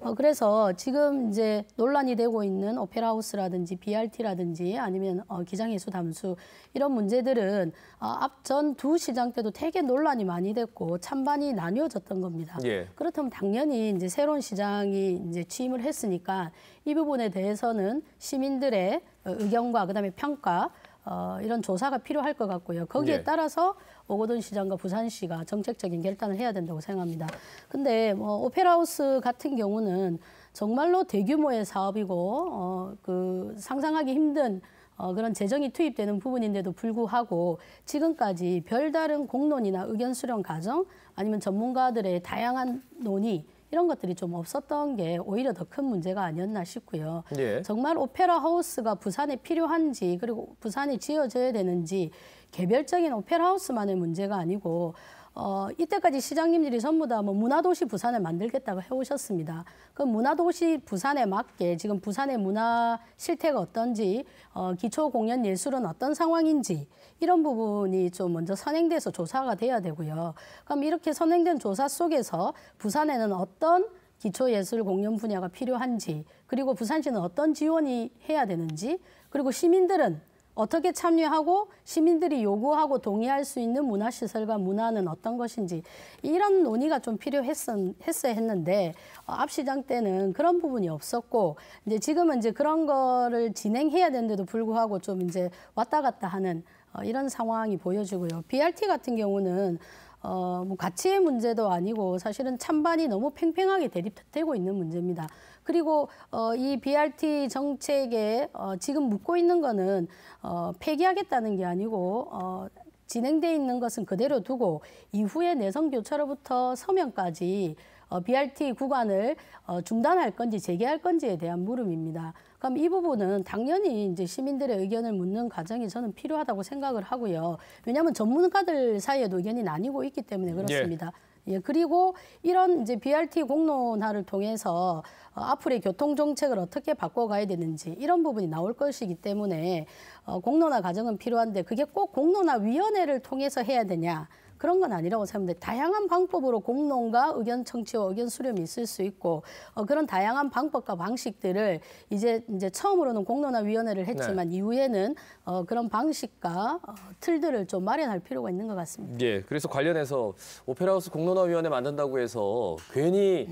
어, 그래서 지금 이제 논란이 되고 있는 오페라하우스라든지 BRT라든지 아니면 어, 기장예수 담수 이런 문제들은 어, 앞전 두 시장 때도 되게 논란이 많이 됐고 찬반이 나뉘어졌던 겁니다. 예. 그렇다면 당연히 이제 새로운 시장이 이제 취임을 했으니까 이 부분에 대해서는 시민들의 어, 의견과 그다음에 평가 어, 이런 조사가 필요할 것 같고요. 거기에 예. 따라서 오거돈 시장과 부산시가 정책적인 결단을 해야 된다고 생각합니다. 근데 뭐 오페라하우스 같은 경우는 정말로 대규모의 사업이고 어, 그 상상하기 힘든 어, 그런 재정이 투입되는 부분인데도 불구하고 지금까지 별다른 공론이나 의견 수렴 과정 아니면 전문가들의 다양한 논의 이런 것들이 좀 없었던 게 오히려 더 큰 문제가 아니었나 싶고요. 예. 정말 오페라 하우스가 부산에 필요한지 그리고 부산에 지어져야 되는지 개별적인 오페라 하우스만의 문제가 아니고 어, 이때까지 시장님들이 전부 다뭐 문화도시 부산을 만들겠다고 해오셨습니다. 그 문화도시 부산에 맞게 지금 부산의 문화 실태가 어떤지, 어, 기초 공연 예술은 어떤 상황인지 이런 부분이 좀 먼저 선행돼서 조사가 돼야 되고요. 그럼 이렇게 선행된 조사 속에서 부산에는 어떤 기초예술 공연 분야가 필요한지, 그리고 부산시는 어떤 지원이 해야 되는지, 그리고 시민들은 어떻게 참여하고 시민들이 요구하고 동의할 수 있는 문화시설과 문화는 어떤 것인지 이런 논의가 좀 필요했어야 했는데 앞 시장 때는 그런 부분이 없었고 이제 지금은 이제 그런 거를 진행해야 되는데도 불구하고 좀 이제 왔다 갔다 하는 어, 이런 상황이 보여지고요. BRT 같은 경우는 어, 뭐 가치의 문제도 아니고 사실은 찬반이 너무 팽팽하게 대립되고 있는 문제입니다. 그리고 어, 이 BRT 정책에 어, 지금 묻고 있는 거는 어, 폐기하겠다는 게 아니고 어, 진행돼 있는 것은 그대로 두고 이후에 내성 교차로부터 서면까지 어, BRT 구간을 어, 중단할 건지 재개할 건지에 대한 물음입니다. 그럼 이 부분은 당연히 이제 시민들의 의견을 묻는 과정이 저는 필요하다고 생각을 하고요. 왜냐하면 전문가들 사이에도 의견이 나뉘고 있기 때문에 예. 그렇습니다. 예. 예, 그리고 이런 이제 BRT 공론화를 통해서 어, 앞으로의 교통 정책을 어떻게 바꿔가야 되는지 이런 부분이 나올 것이기 때문에 어, 공론화 과정은 필요한데 그게 꼭 공론화 위원회를 통해서 해야 되냐 그런 건 아니라고 생각합니다. 다양한 방법으로 공론과 의견 청취와 의견 수렴이 있을 수 있고 어, 그런 다양한 방법과 방식들을 이제 이제 처음으로는 공론화위원회를 했지만 네. 이후에는 어, 그런 방식과 어, 틀들을 좀 마련할 필요가 있는 것 같습니다. 예, 그래서 관련해서 오페라하우스 공론화위원회 만든다고 해서 괜히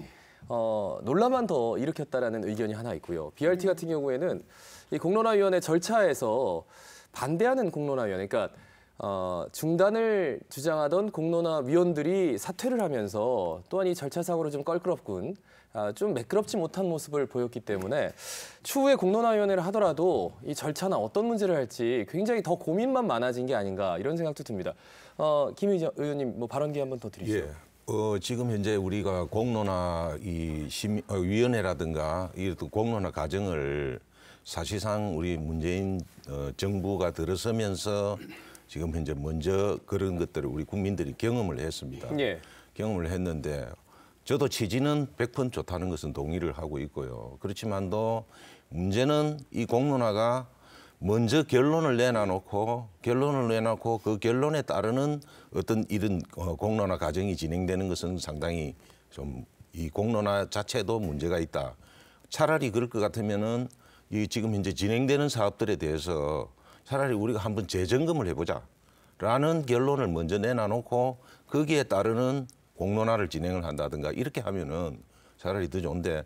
어, 논란만 더 일으켰다라는 의견이 하나 있고요. BRT 같은 경우에는 이 공론화위원회 절차에서 반대하는 공론화위원회, 그러니까. 어, 중단을 주장하던 공론화 위원들이 사퇴를 하면서 또한 이 절차상으로 좀 껄끄럽군, 아, 좀 매끄럽지 못한 모습을 보였기 때문에 추후에 공론화위원회를 하더라도 이 절차나 어떤 문제를 할지 굉장히 더 고민만 많아진 게 아닌가 이런 생각도 듭니다. 어, 김 의원님 뭐 발언 기한번 더 드리죠. 예. 어, 지금 현재 우리가 공론화 이 심, 어, 위원회라든가 이 공론화 과정을 사실상 우리 문재인 어, 정부가 들어서면서 지금 현재 먼저 그런 것들을 우리 국민들이 경험을 했습니다. 예. 경험을 했는데 저도 취지는 100% 좋다는 것은 동의를 하고 있고요. 그렇지만도 문제는 이 공론화가 먼저 결론을 내놔놓고 결론을 내놓고 그 결론에 따르는 어떤 이런 어, 공론화 과정이 진행되는 것은 상당히 좀 이 공론화 자체도 문제가 있다. 차라리 그럴 것 같으면은 이 지금 현재 진행되는 사업들에 대해서 차라리 우리가 한번 재점검을 해보자라는 결론을 먼저 내놔놓고 거기에 따르는 공론화를 진행을 한다든가 이렇게 하면은 차라리 더 좋은데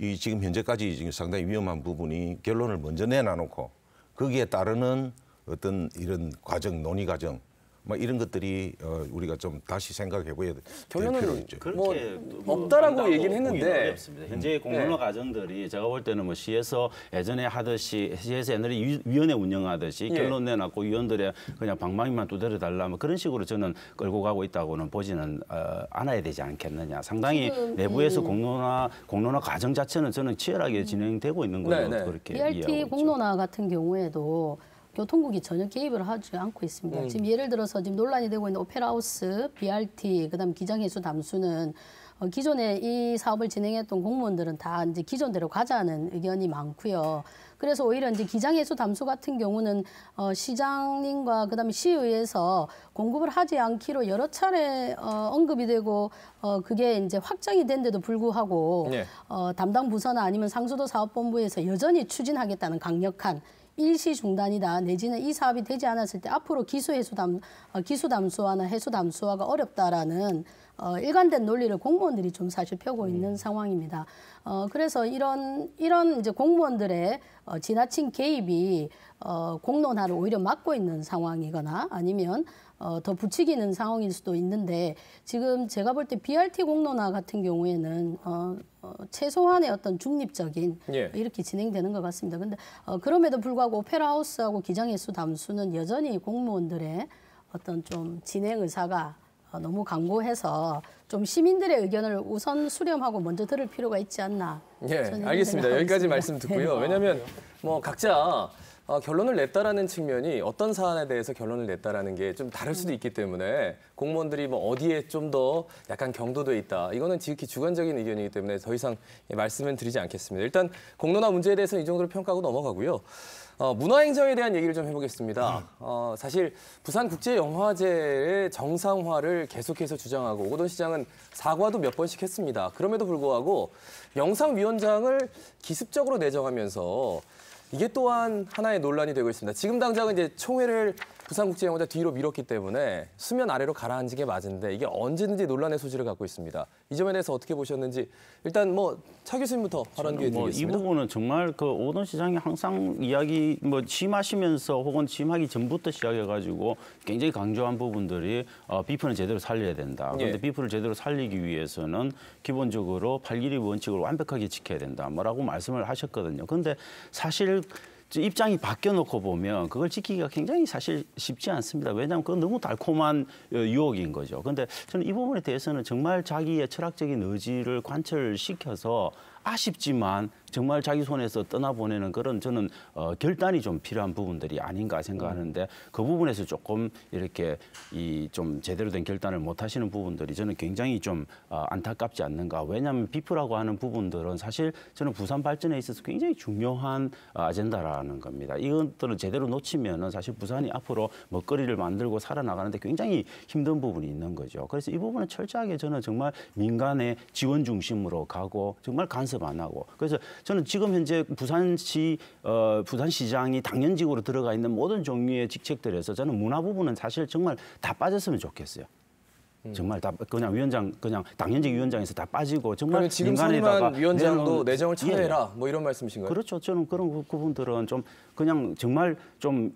이 지금 현재까지 지금 상당히 위험한 부분이 결론을 먼저 내놔놓고 거기에 따르는 어떤 이런 과정 논의 과정 뭐 이런 것들이 어, 우리가 좀 다시 생각해봐야 될 필요가 있죠. 그렇게 뭐 없다라고 얘기는 했는데 어렵습니다. 음. 현재 음. 공론화 네. 과정들이 제가 볼 때는 뭐 시에서 예전에 하듯이 시에서 옛날에 위원회 운영하듯이 예. 결론 내놨고 위원들의 그냥 방망이만 두드려 달라 뭐 그런 식으로 저는 끌고 가고 있다고는 보지는 어, 않아야 되지 않겠느냐. 상당히 지 내부에서 음. 공론화 공론화 과정 자체는 저는 치열하게 진행되고 있는 걸로 네, 네. 그렇게 이해하고 BRT 공론화 있죠. 같은 경우에도 교통국이 전혀 개입을 하지 않고 있습니다. 음. 지금 예를 들어서 지금 논란이 되고 있는 오페라하우스, BRT, 그다음 기장해수 담수는 어, 기존에 이 사업을 진행했던 공무원들은 다 이제 기존대로 가자는 의견이 많고요. 그래서 오히려 이제 기장해수 담수 같은 경우는 어, 시장님과 그다음에 시의에서 공급을 하지 않기로 여러 차례 어, 언급이 되고 어, 그게 이제 확정이 된데도 불구하고 네. 어, 담당 부서나 아니면 상수도 사업본부에서 여전히 추진하겠다는 강력한 일시 중단이다 내지는 이 사업이 되지 않았을 때 앞으로 기수 해수담 어, 기수 담수화나 해수 담수화가 어렵다라는 어, 일관된 논리를 공무원들이 좀 사실 펴고 음. 있는 네. 상황입니다. 어, 그래서 이런 이런 이제 공무원들의 어, 지나친 개입이 어, 공론화를 오히려 막고 있는 상황이거나 아니면 어, 더 부추기는 상황일 수도 있는데 지금 제가 볼 때 BRT 공론화 같은 경우에는 어, 어, 최소한의 어떤 중립적인 예. 이렇게 진행되는 것 같습니다. 근데 어, 그럼에도 불구하고 오페라 하우스하고 기장의 수 담수는 여전히 공무원들의 어떤 좀 진행 의사가 어, 너무 강고해서 좀 시민들의 의견을 우선 수렴하고 먼저 들을 필요가 있지 않나. 예, 알겠습니다. 여기까지 말씀 듣고요. 네. 왜냐하면 아, 네. 뭐 각자 어, 결론을 냈다라는 측면이 어떤 사안에 대해서 결론을 냈다라는 게 좀 다를 수도 있기 때문에 공무원들이 뭐 어디에 좀 더 약간 경도돼 있다. 이거는 지극히 주관적인 의견이기 때문에 더 이상 예, 말씀은 드리지 않겠습니다. 일단 공론화 문제에 대해서는 이 정도로 평가하고 넘어가고요. 어, 문화행정에 대한 얘기를 좀 해보겠습니다. 어, 사실 부산국제영화제의 정상화를 계속해서 주장하고 오거돈 시장은 사과도 몇 번씩 했습니다. 그럼에도 불구하고 영상위원장을 기습적으로 내정하면서 이게 또한 하나의 논란이 되고 있습니다. 지금 당장은 이제 총회를 부산국제영화제 뒤로 밀었기 때문에 수면 아래로 가라앉은 게 맞은데 이게 언제든지 논란의 소지를 갖고 있습니다. 이 점에 대해서 어떻게 보셨는지 일단 뭐차 교수님부터 발언 기회 뭐 드리겠습니다. 뭐이 부분은 정말 그 오던 시장이 항상 이야기 뭐심하시면서 혹은 심하기 전부터 시작해가지고 굉장히 강조한 부분들이 어, 비프는 제대로 살려야 된다. 예. 그런데 예. 비프를 제대로 살리기 위해서는 기본적으로 8길이 원칙을 완벽하게 지켜야 된다. 뭐라고 말씀을 하셨거든요. 근데 사실 입장이 바뀌어놓고 보면 그걸 지키기가 굉장히 사실 쉽지 않습니다. 왜냐하면 그건 너무 달콤한 어, 유혹인 거죠. 그런데 저는 이 부분에 대해서는 정말 자기의 철학적인 의지를 관철시켜서 아쉽지만 정말 자기 손에서 떠나보내는 그런 저는 어, 결단이 좀 필요한 부분들이 아닌가 생각하는데 그 부분에서 조금 이렇게 이 좀 제대로 된 결단을 못 하시는 부분들이 저는 굉장히 좀 어, 안타깝지 않는가. 왜냐하면 비프라고 하는 부분들은 사실 저는 부산 발전에 있어서 굉장히 중요한 어, 아젠다라는 겁니다. 이것들은 제대로 놓치면은 사실 부산이 앞으로 먹거리를 만들고 살아나가는데 굉장히 힘든 부분이 있는 거죠. 그래서 이 부분은 철저하게 저는 정말 민간의 지원 중심으로 가고 정말 간섭 연습 안 하고 그래서 저는 지금 현재 부산시 어, 부산시장이 당연직으로 들어가 있는 모든 종류의 직책들에서 저는 문화 부분은 사실 정말 다 빠졌으면 좋겠어요. 음. 정말 다 그냥 위원장 그냥 당연직 위원장에서 다 빠지고 정말 지금 민간에다가 위원장도 내정을 처리해라 예. 뭐 이런 말씀이신가요? 그렇죠. 저는 그런 부분들은 좀 그냥 정말 좀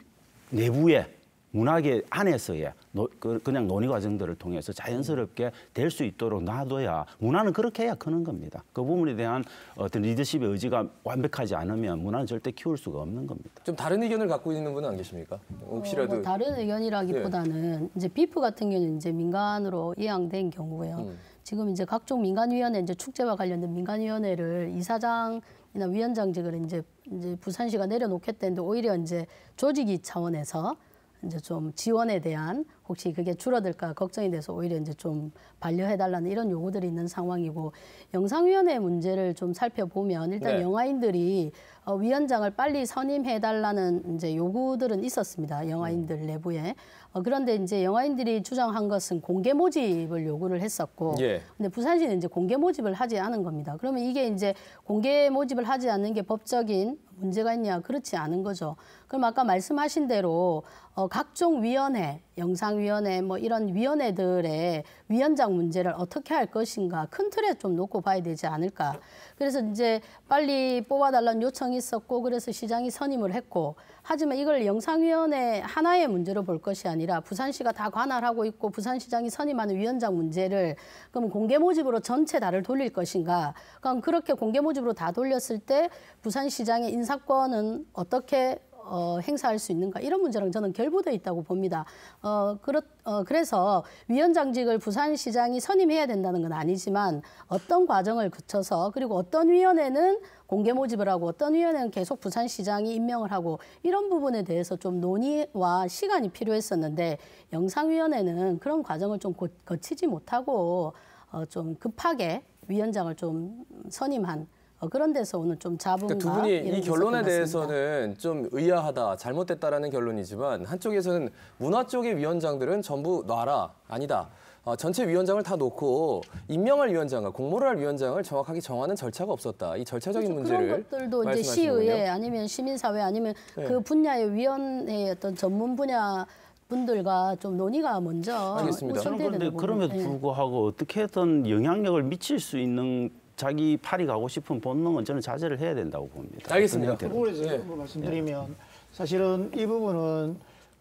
내부에 문학의 안에서의 그, 그냥 논의 과정들을 통해서 자연스럽게 될 수 있도록 놔둬야 문화는 그렇게 해야 크는 겁니다. 그 부분에 대한 어떤 리더십의 의지가 완벽하지 않으면 문화는 절대 키울 수가 없는 겁니다. 좀 다른 의견을 갖고 있는 분은 안 계십니까? 혹시라도 어, 뭐 다른 의견이라기보다는 네. 이제 비프 같은 경우는 이제 민간으로 예양된 경우예요. 음. 지금 이제 각종 민간위원회 이제 축제와 관련된 민간위원회를 이사장 이나 위원장직을 이제, 이제 부산시가 내려놓겠다는데 오히려 이제 조직이 차원에서 이제 좀 지원에 대한 혹시 그게 줄어들까 걱정이 돼서 오히려 이제 좀 반려해달라는 이런 요구들이 있는 상황이고 영상위원회 문제를 좀 살펴보면 일단 네. 영화인들이 어, 위원장을 빨리 선임해달라는 이제 요구들은 있었습니다. 영화인들 음. 내부에. 어, 그런데 이제 영화인들이 주장한 것은 공개 모집을 요구를 했었고, 예. 근데 부산시는 이제 공개 모집을 하지 않은 겁니다. 그러면 이게 이제 공개 모집을 하지 않는 게 법적인 문제가 있냐? 그렇지 않은 거죠. 그럼 아까 말씀하신 대로 어, 각종 위원회, 영상 인권위원회 뭐 이런 위원회들의 위원장 문제를 어떻게 할 것인가 큰 틀에 좀 놓고 봐야 되지 않을까. 그래서 이제 빨리 뽑아달라는 요청이 있었고 그래서 시장이 선임을 했고 하지만 이걸 영상위원회 하나의 문제로 볼 것이 아니라 부산시가 다 관할하고 있고 부산시장이 선임하는 위원장 문제를 그럼 공개 모집으로 전체 다를 돌릴 것인가. 그럼 그렇게 공개 모집으로 다 돌렸을 때 부산시장의 인사권은 어떻게 어, 행사할 수 있는가 이런 문제랑 저는 결부돼 있다고 봅니다. 어, 그렇, 어, 그래서 위원장직을 부산시장이 선임해야 된다는 건 아니지만 어떤 과정을 거쳐서 그리고 어떤 위원회는 공개 모집을 하고 어떤 위원회는 계속 부산시장이 임명을 하고 이런 부분에 대해서 좀 논의와 시간이 필요했었는데 영상위원회는 그런 과정을 좀 거, 거치지 못하고 어, 좀 급하게 위원장을 좀 선임한 어, 그런 데서 오늘 좀잡본과 그러니까 두 분이 이 결론에 대해서는 좀 의아하다, 잘못됐다라는 결론이지만 한쪽에서는 문화 쪽의 위원장들은 전부 놔라, 아니다. 어, 전체 위원장을 다 놓고 임명할 위원장과 공모를 할 위원장을 정확하게 정하는 절차가 없었다. 이 절차적인 그렇죠. 문제를 그런 것들도 이제 시의회 아니면 시민사회 아니면 네. 그 분야의 위원회 어떤 전문 분야 분들과 좀 논의가 먼저 알겠습니다. 그런데 그럼에도 네. 불구하고 네. 어떻게 든 영향력을 미칠 수 있는 자기 팔이 가고 싶은 본능은 저는 자제를 해야 된다고 봅니다. 알겠습니다. 그 부분에서 예. 말씀드리면 사실은 이 부분은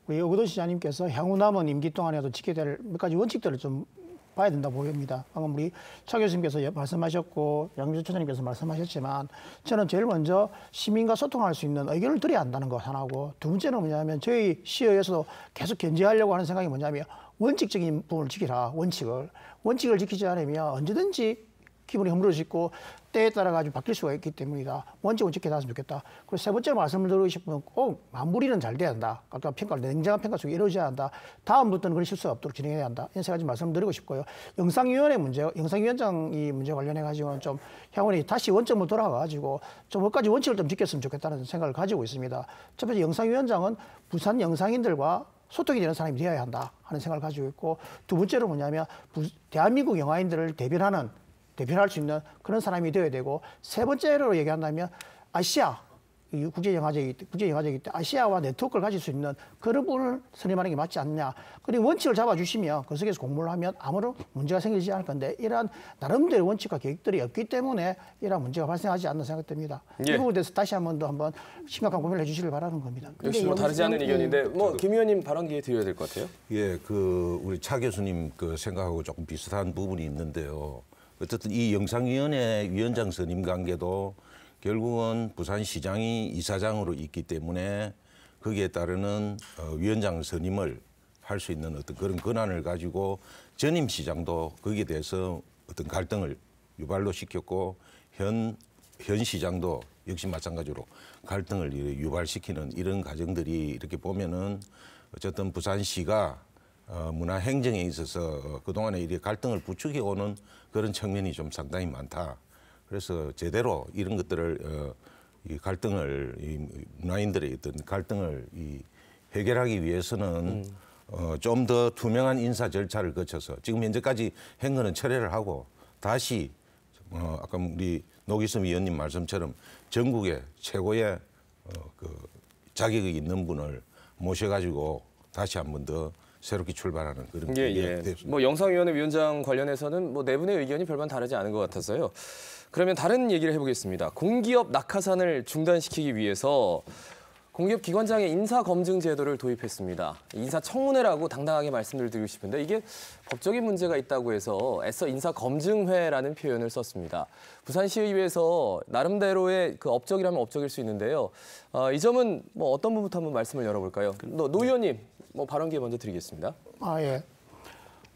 우리 오거돈 시장님께서 향후 남은 임기 동안에도 지켜야 될몇 가지 원칙들을 좀 봐야 된다고 보입니다. 방금 우리 차 교수님께서 말씀하셨고 양민수 총장님께서 말씀하셨지만 저는 제일 먼저 시민과 소통할 수 있는 의견을 드려야 한다는 것 하나고 두 번째는 뭐냐면 저희 시의에서도 계속 견제하려고 하는 생각이 뭐냐면 원칙적인 부분을 지키라 원칙을 원칙을 지키지 않으면 언제든지 기분이 흐물어지고 때에 따라 가지고 바뀔 수가 있기 때문이다. 원칙은 지켜놨으면 좋겠다. 그리고 세 번째 말씀을 드리고 싶으면 꼭 마무리는 잘 돼야 한다. 아까 평가를 냉정한 평가 속에 이루어져야 한다. 다음부터는 그런 실수가 없도록 진행해야 한다. 이런 세 가지 말씀드리고 싶고요. 영상위원회 문제, 영상위원장이 문제 관련해 가지고는 좀 향후에 다시 원점으로 돌아가 가지고 좀 몇 가지 원칙을 좀 지켰으면 좋겠다는 생각을 가지고 있습니다. 첫 번째 영상위원장은 부산 영상인들과 소통이 되는 사람이 되어야 한다 하는 생각을 가지고 있고 두 번째로 뭐냐면 대한민국 영화인들을 대변하는 대변할수 있는 그런 사람이 되어야 되고 세 번째로 얘기한다면 아시아 국제영화제 국제영화제이기 때 아시아와 네트워크를 가질 수 있는 그런 분을 선임하는 게 맞지 않냐. 그리고 원칙을 잡아주시면 그 속에서 공모를 하면 아무런 문제가 생기지 않을 건데 이러한 나름대로 원칙과 계획들이 없기 때문에 이러한 문제가 발생하지 않는 생각됩니다. 예. 이 부분에 대해서 다시 한 번 더 한번 심각한 고민을 해주시길 바라는 겁니다. 역시 뭐 다르지 않은 의견인데 뭐김 의원님 발언 기회 드려야 될 것 같아요. 예, 그 우리 차 교수님 그 생각하고 조금 비슷한 부분이 있는데요. 어쨌든 이 영상위원회 위원장 선임 관계도 결국은 부산시장이 이사장으로 있기 때문에 거기에 따르는 어, 위원장 선임을 할 수 있는 어떤 그런 권한을 가지고 전임 시장도 거기에 대해서 어떤 갈등을 유발로 시켰고 현, 현 시장도 역시 마찬가지로 갈등을 유발시키는 이런 과정들이 이렇게 보면은 어쨌든 부산시가 어, 문화 행정에 있어서 그동안에 이 갈등을 부추겨 오는 그런 측면이 좀 상당히 많다. 그래서 제대로 이런 것들을 어, 이 갈등을 이 문화인들의 어떤 갈등을 이 해결하기 위해서는 음. 어, 좀더 투명한 인사 절차를 거쳐서 지금 현재까지 행거는 철회를 하고 다시 어, 아까 우리 노기섬 위원님 말씀처럼 전국의 최고의 어, 그 자격이 있는 분을 모셔가지고 다시 한번더 새롭게 출발하는 그런 예, 예. 뭐 영상위원회 위원장 관련해서는 뭐네 분의 의견이 별반 다르지 않은 것 같아서요. 그러면 다른 얘기를 해보겠습니다. 공기업 낙하산을 중단시키기 위해서 공기업 기관장의 인사 검증 제도를 도입했습니다. 인사 청문회라고 당당하게 말씀을 드리고 싶은데 이게 법적인 문제가 있다고 해서 애써 인사 검증회라는 표현을 썼습니다. 부산시의회에서 나름대로의 그 업적이라면 업적일 수 있는데요. 어, 이 점은 뭐 어떤 부 분부터 한번 말씀을 열어볼까요? 노, 노 의원님 뭐 발언 기회 먼저 드리겠습니다. 아 예.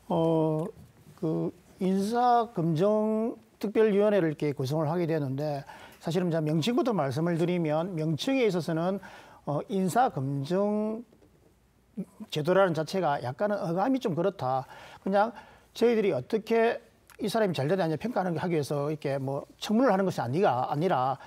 어그 인사 검정 특별위원회를 이렇게 구성을 하게 되는데 사실은 제가 명칭부터 말씀을 드리면 명칭에 있어서는 어, 인사 검증 제도라는 자체가 약간은 어감이 좀 그렇다. 그냥 저희들이 어떻게 이 사람이 잘 되냐 평가하는 하기 위해서 이렇게 뭐 청문을 하는 것이 아니가 아니라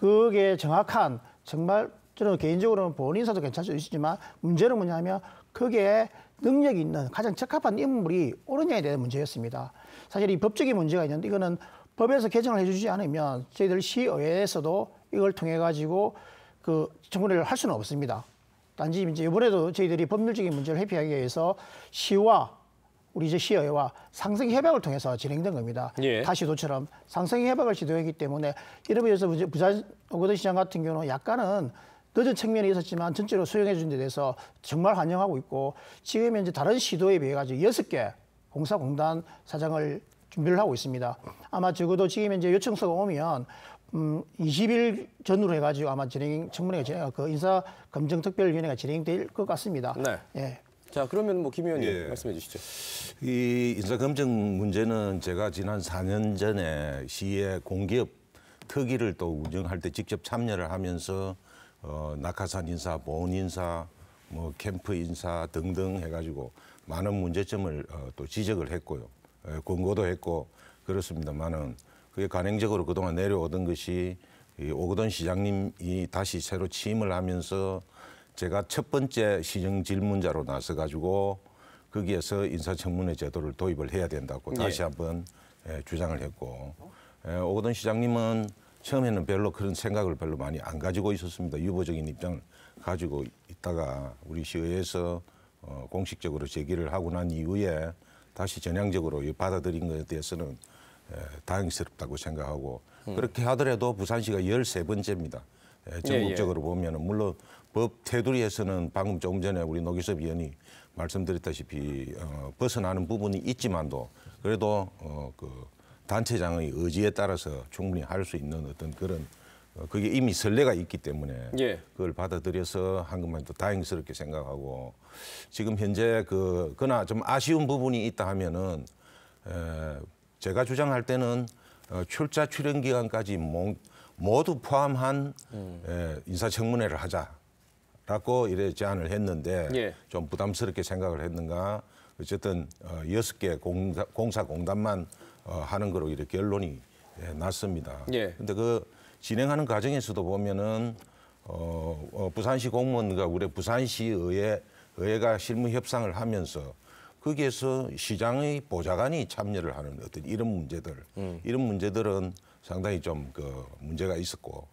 그게 정확한 정말 저는 개인적으로는 본인사도 괜찮을 수 있지만 문제는 뭐냐면 그게 능력이 있는 가장 적합한 인물이 오르냐에 대한 문제였습니다. 사실 이 법적인 문제가 있는데 이거는 법에서 개정을 해주지 않으면 저희들 시의회에서도 이걸 통해 가지고 그청문회를할 수는 없습니다. 단지 이제 이번에도 저희들이 법률적인 문제를 회피하기 위해서 시와 우리 이제 시의회와 상생 협약을 통해서 진행된 겁니다. 예. 다시도처럼 상생 협약을 시도했기 때문에 이러면서부자오거도 시장 같은 경우는 약간은 늦은 그 측면이 있었지만 전체로 수용해 준데 대해서 정말 환영하고 있고 지금 현재 다른 시도에 비해 가지고 여섯 개 공사공단 사장을 준비를 하고 있습니다. 아마 적어도 지금 현재 요청서가 오면 음, 20일 전으로 해가지고 아마 진행 청문회가 진행, 어, 그 인사 검증 특별위원회가 진행될 것 같습니다. 네. 예. 자 그러면 뭐김 의원님 예. 말씀해 주시죠. 이 인사 검증 문제는 제가 지난 4년 전에 시의 공기업 특위를 또 운영할 때 직접 참여를 하면서 어, 낙하산 인사, 보훈 인사, 뭐 캠프 인사 등등 해가지고 많은 문제점을 어, 또 지적을 했고요. 에, 예, 권고도 했고 그렇습니다만은 그게 간행적으로 그동안 내려오던 것이 이 오거돈 시장님이 다시 새로 취임을 하면서 제가 첫 번째 시정 질문자로 나서 가지고 거기에서 인사청문회 제도를 도입을 해야 된다고 네. 다시 한번 예, 주장을 했고 에, 예, 오거돈 시장님은 처음에는 별로 그런 생각을 별로 많이 안 가지고 있었습니다. 유보적인 입장을 가지고 있다가 우리 시의회에서 어, 공식적으로 제기를 하고 난 이후에 다시 전향적으로 받아들인 것에 대해서는 에, 다행스럽다고 생각하고 음. 그렇게 하더라도 부산시가 열세 번째입니다 예, 전국적으로 예, 예. 보면 물론 법 테두리에서는 방금 조금 전에 우리 노기섭 의원이 말씀드렸다시피 어, 벗어나는 부분이 있지만도 그래도 어, 그 단체장의 의지에 따라서 충분히 할 수 있는 어떤 그런 어, 그게 이미 선례가 있기 때문에 예. 그걸 받아들여서 한 것만 또 다행스럽게 생각하고 지금 현재 그 그나 좀 아쉬운 부분이 있다 하면은 에, 제가 주장할 때는 어, 출자 출연 기간까지 모, 두 포함한 음. 에, 인사청문회를 하자라고 이래 제안을 했는데 예. 좀 부담스럽게 생각을 했는가 어쨌든 어 여섯 개 공사, 공사공단만 어, 하는 거로 이렇게 결론이 예, 났습니다. 그런데 예. 그 진행하는 과정에서도 보면은 어, 어, 부산시 공무원과 우리 부산시의회 의회가 실무 협상을 하면서 거기에서 시장의 보좌관이 참여를 하는 어떤 이런 문제들 음. 이런 문제들은 상당히 좀 그 문제가 있었고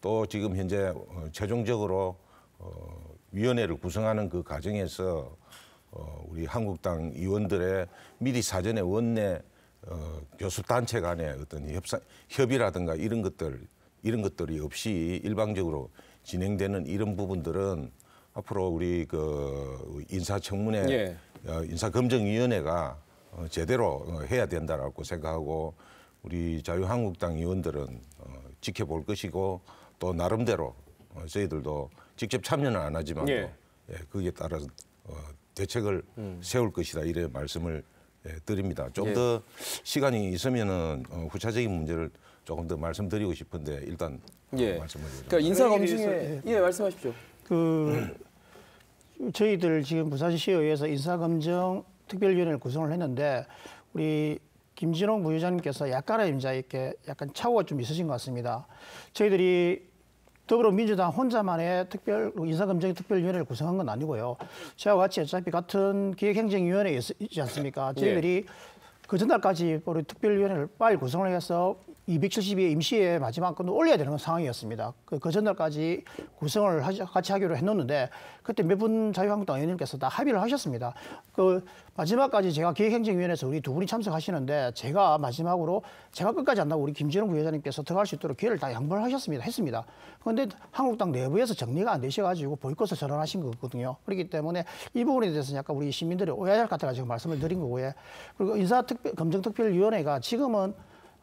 또 지금 현재 어, 최종적으로 어, 위원회를 구성하는 그 과정에서 어, 우리 한국당 의원들의 미리 사전에 원내 어, 교수 단체 간의 어떤 협상, 협의라든가 이런 것들 이런 것들이 없이 일방적으로 진행되는 이런 부분들은 앞으로 우리 그 인사청문회 예. 어, 인사검증위원회가 어, 제대로 어, 해야 된다라고 생각하고 우리 자유한국당 의원들은 어, 지켜볼 것이고 또 나름대로 어, 저희들도 직접 참여는 안 하지만 예. 예, 거기에 따라서 어, 대책을 음. 세울 것이다 이래 말씀을 예, 드립니다. 좀더 예. 시간이 있으면은 어, 후차적인 문제를 조금 더 말씀드리고 싶은데 일단 예. 어, 말씀을 드리죠. 그러니까 인사 검증에 예. 예 말씀하십시오. 그 저희들 지금 부산시의회에서 인사 검증 특별위원회를 구성을 했는데 우리 김진홍 부위원님께서 약간의 임자 있게 약간 차후가 좀 있으신 것 같습니다. 저희들이 더불어민주당 혼자만의 특별 인사검증 특별위원회를 구성한 건 아니고요. 저와 같이 어차피 같은 기획행정위원회에 있지 않습니까? 예. 저희들이 그 전날까지 우리 특별위원회를 빨리 구성을 해서 272회 임시회 마지막 건을 올려야 되는 상황이었습니다. 그, 그 전날까지 구성을 하시, 같이 하기로 해놓는데 그때 몇 분 자유한국당 의원님께서 다 합의를 하셨습니다. 그 마지막까지 제가 기획행정위원회에서 우리 두 분이 참석하시는데 제가 마지막으로 제가 끝까지 안나고 우리 김진웅 부회장님께서 들어갈 수 있도록 기회를 다 양보를 하셨습니다. 했습니다. 그런데 한국당 내부에서 정리가 안 되셔가지고 보이콧을 선언하신 거거든요. 그렇기 때문에 이 부분에 대해서 약간 우리 시민들이 오해할 것 같아서 지금 말씀을 드린 거고요. 그리고 인사특별 검증특별위원회가 지금은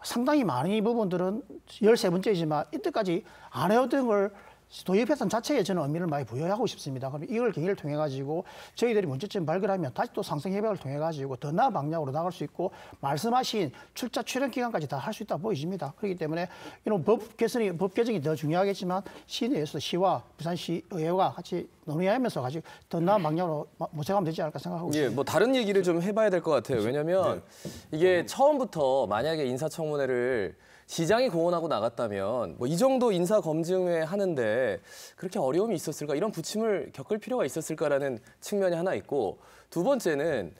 상당히 많은 이 부분들은 열세번째이지만 이때까지 안 해왔던 걸 도입해선 자체에 저는 의미를 많이 부여하고 싶습니다. 그럼 이걸 경위를 통해 가지고 저희들이 문제점 발견하면 다시 또 상생 협약을 통해 가지고 더 나은 방향으로 나갈 수 있고 말씀하신 출자 출연 기간까지 다 할 수 있다 보여니다 그렇기 때문에 이런 법 개선이 법 개정이 더 중요하겠지만 시내에서 시와 부산시 의회와 같이 논의하면서 같이 더 나은 방향으로 모색하면 되지 않을까 생각하고 예, 있습니다. 뭐 다른 얘기를 좀 해봐야 될 것 같아요. 왜냐하면 네. 이게 처음부터 만약에 인사청문회를 시장이 공헌하고 나갔다면 뭐 이 정도 인사 검증회 하는데 그렇게 어려움이 있었을까 이런 부침을 겪을 필요가 있었을까라는 측면이 하나 있고 두 번째는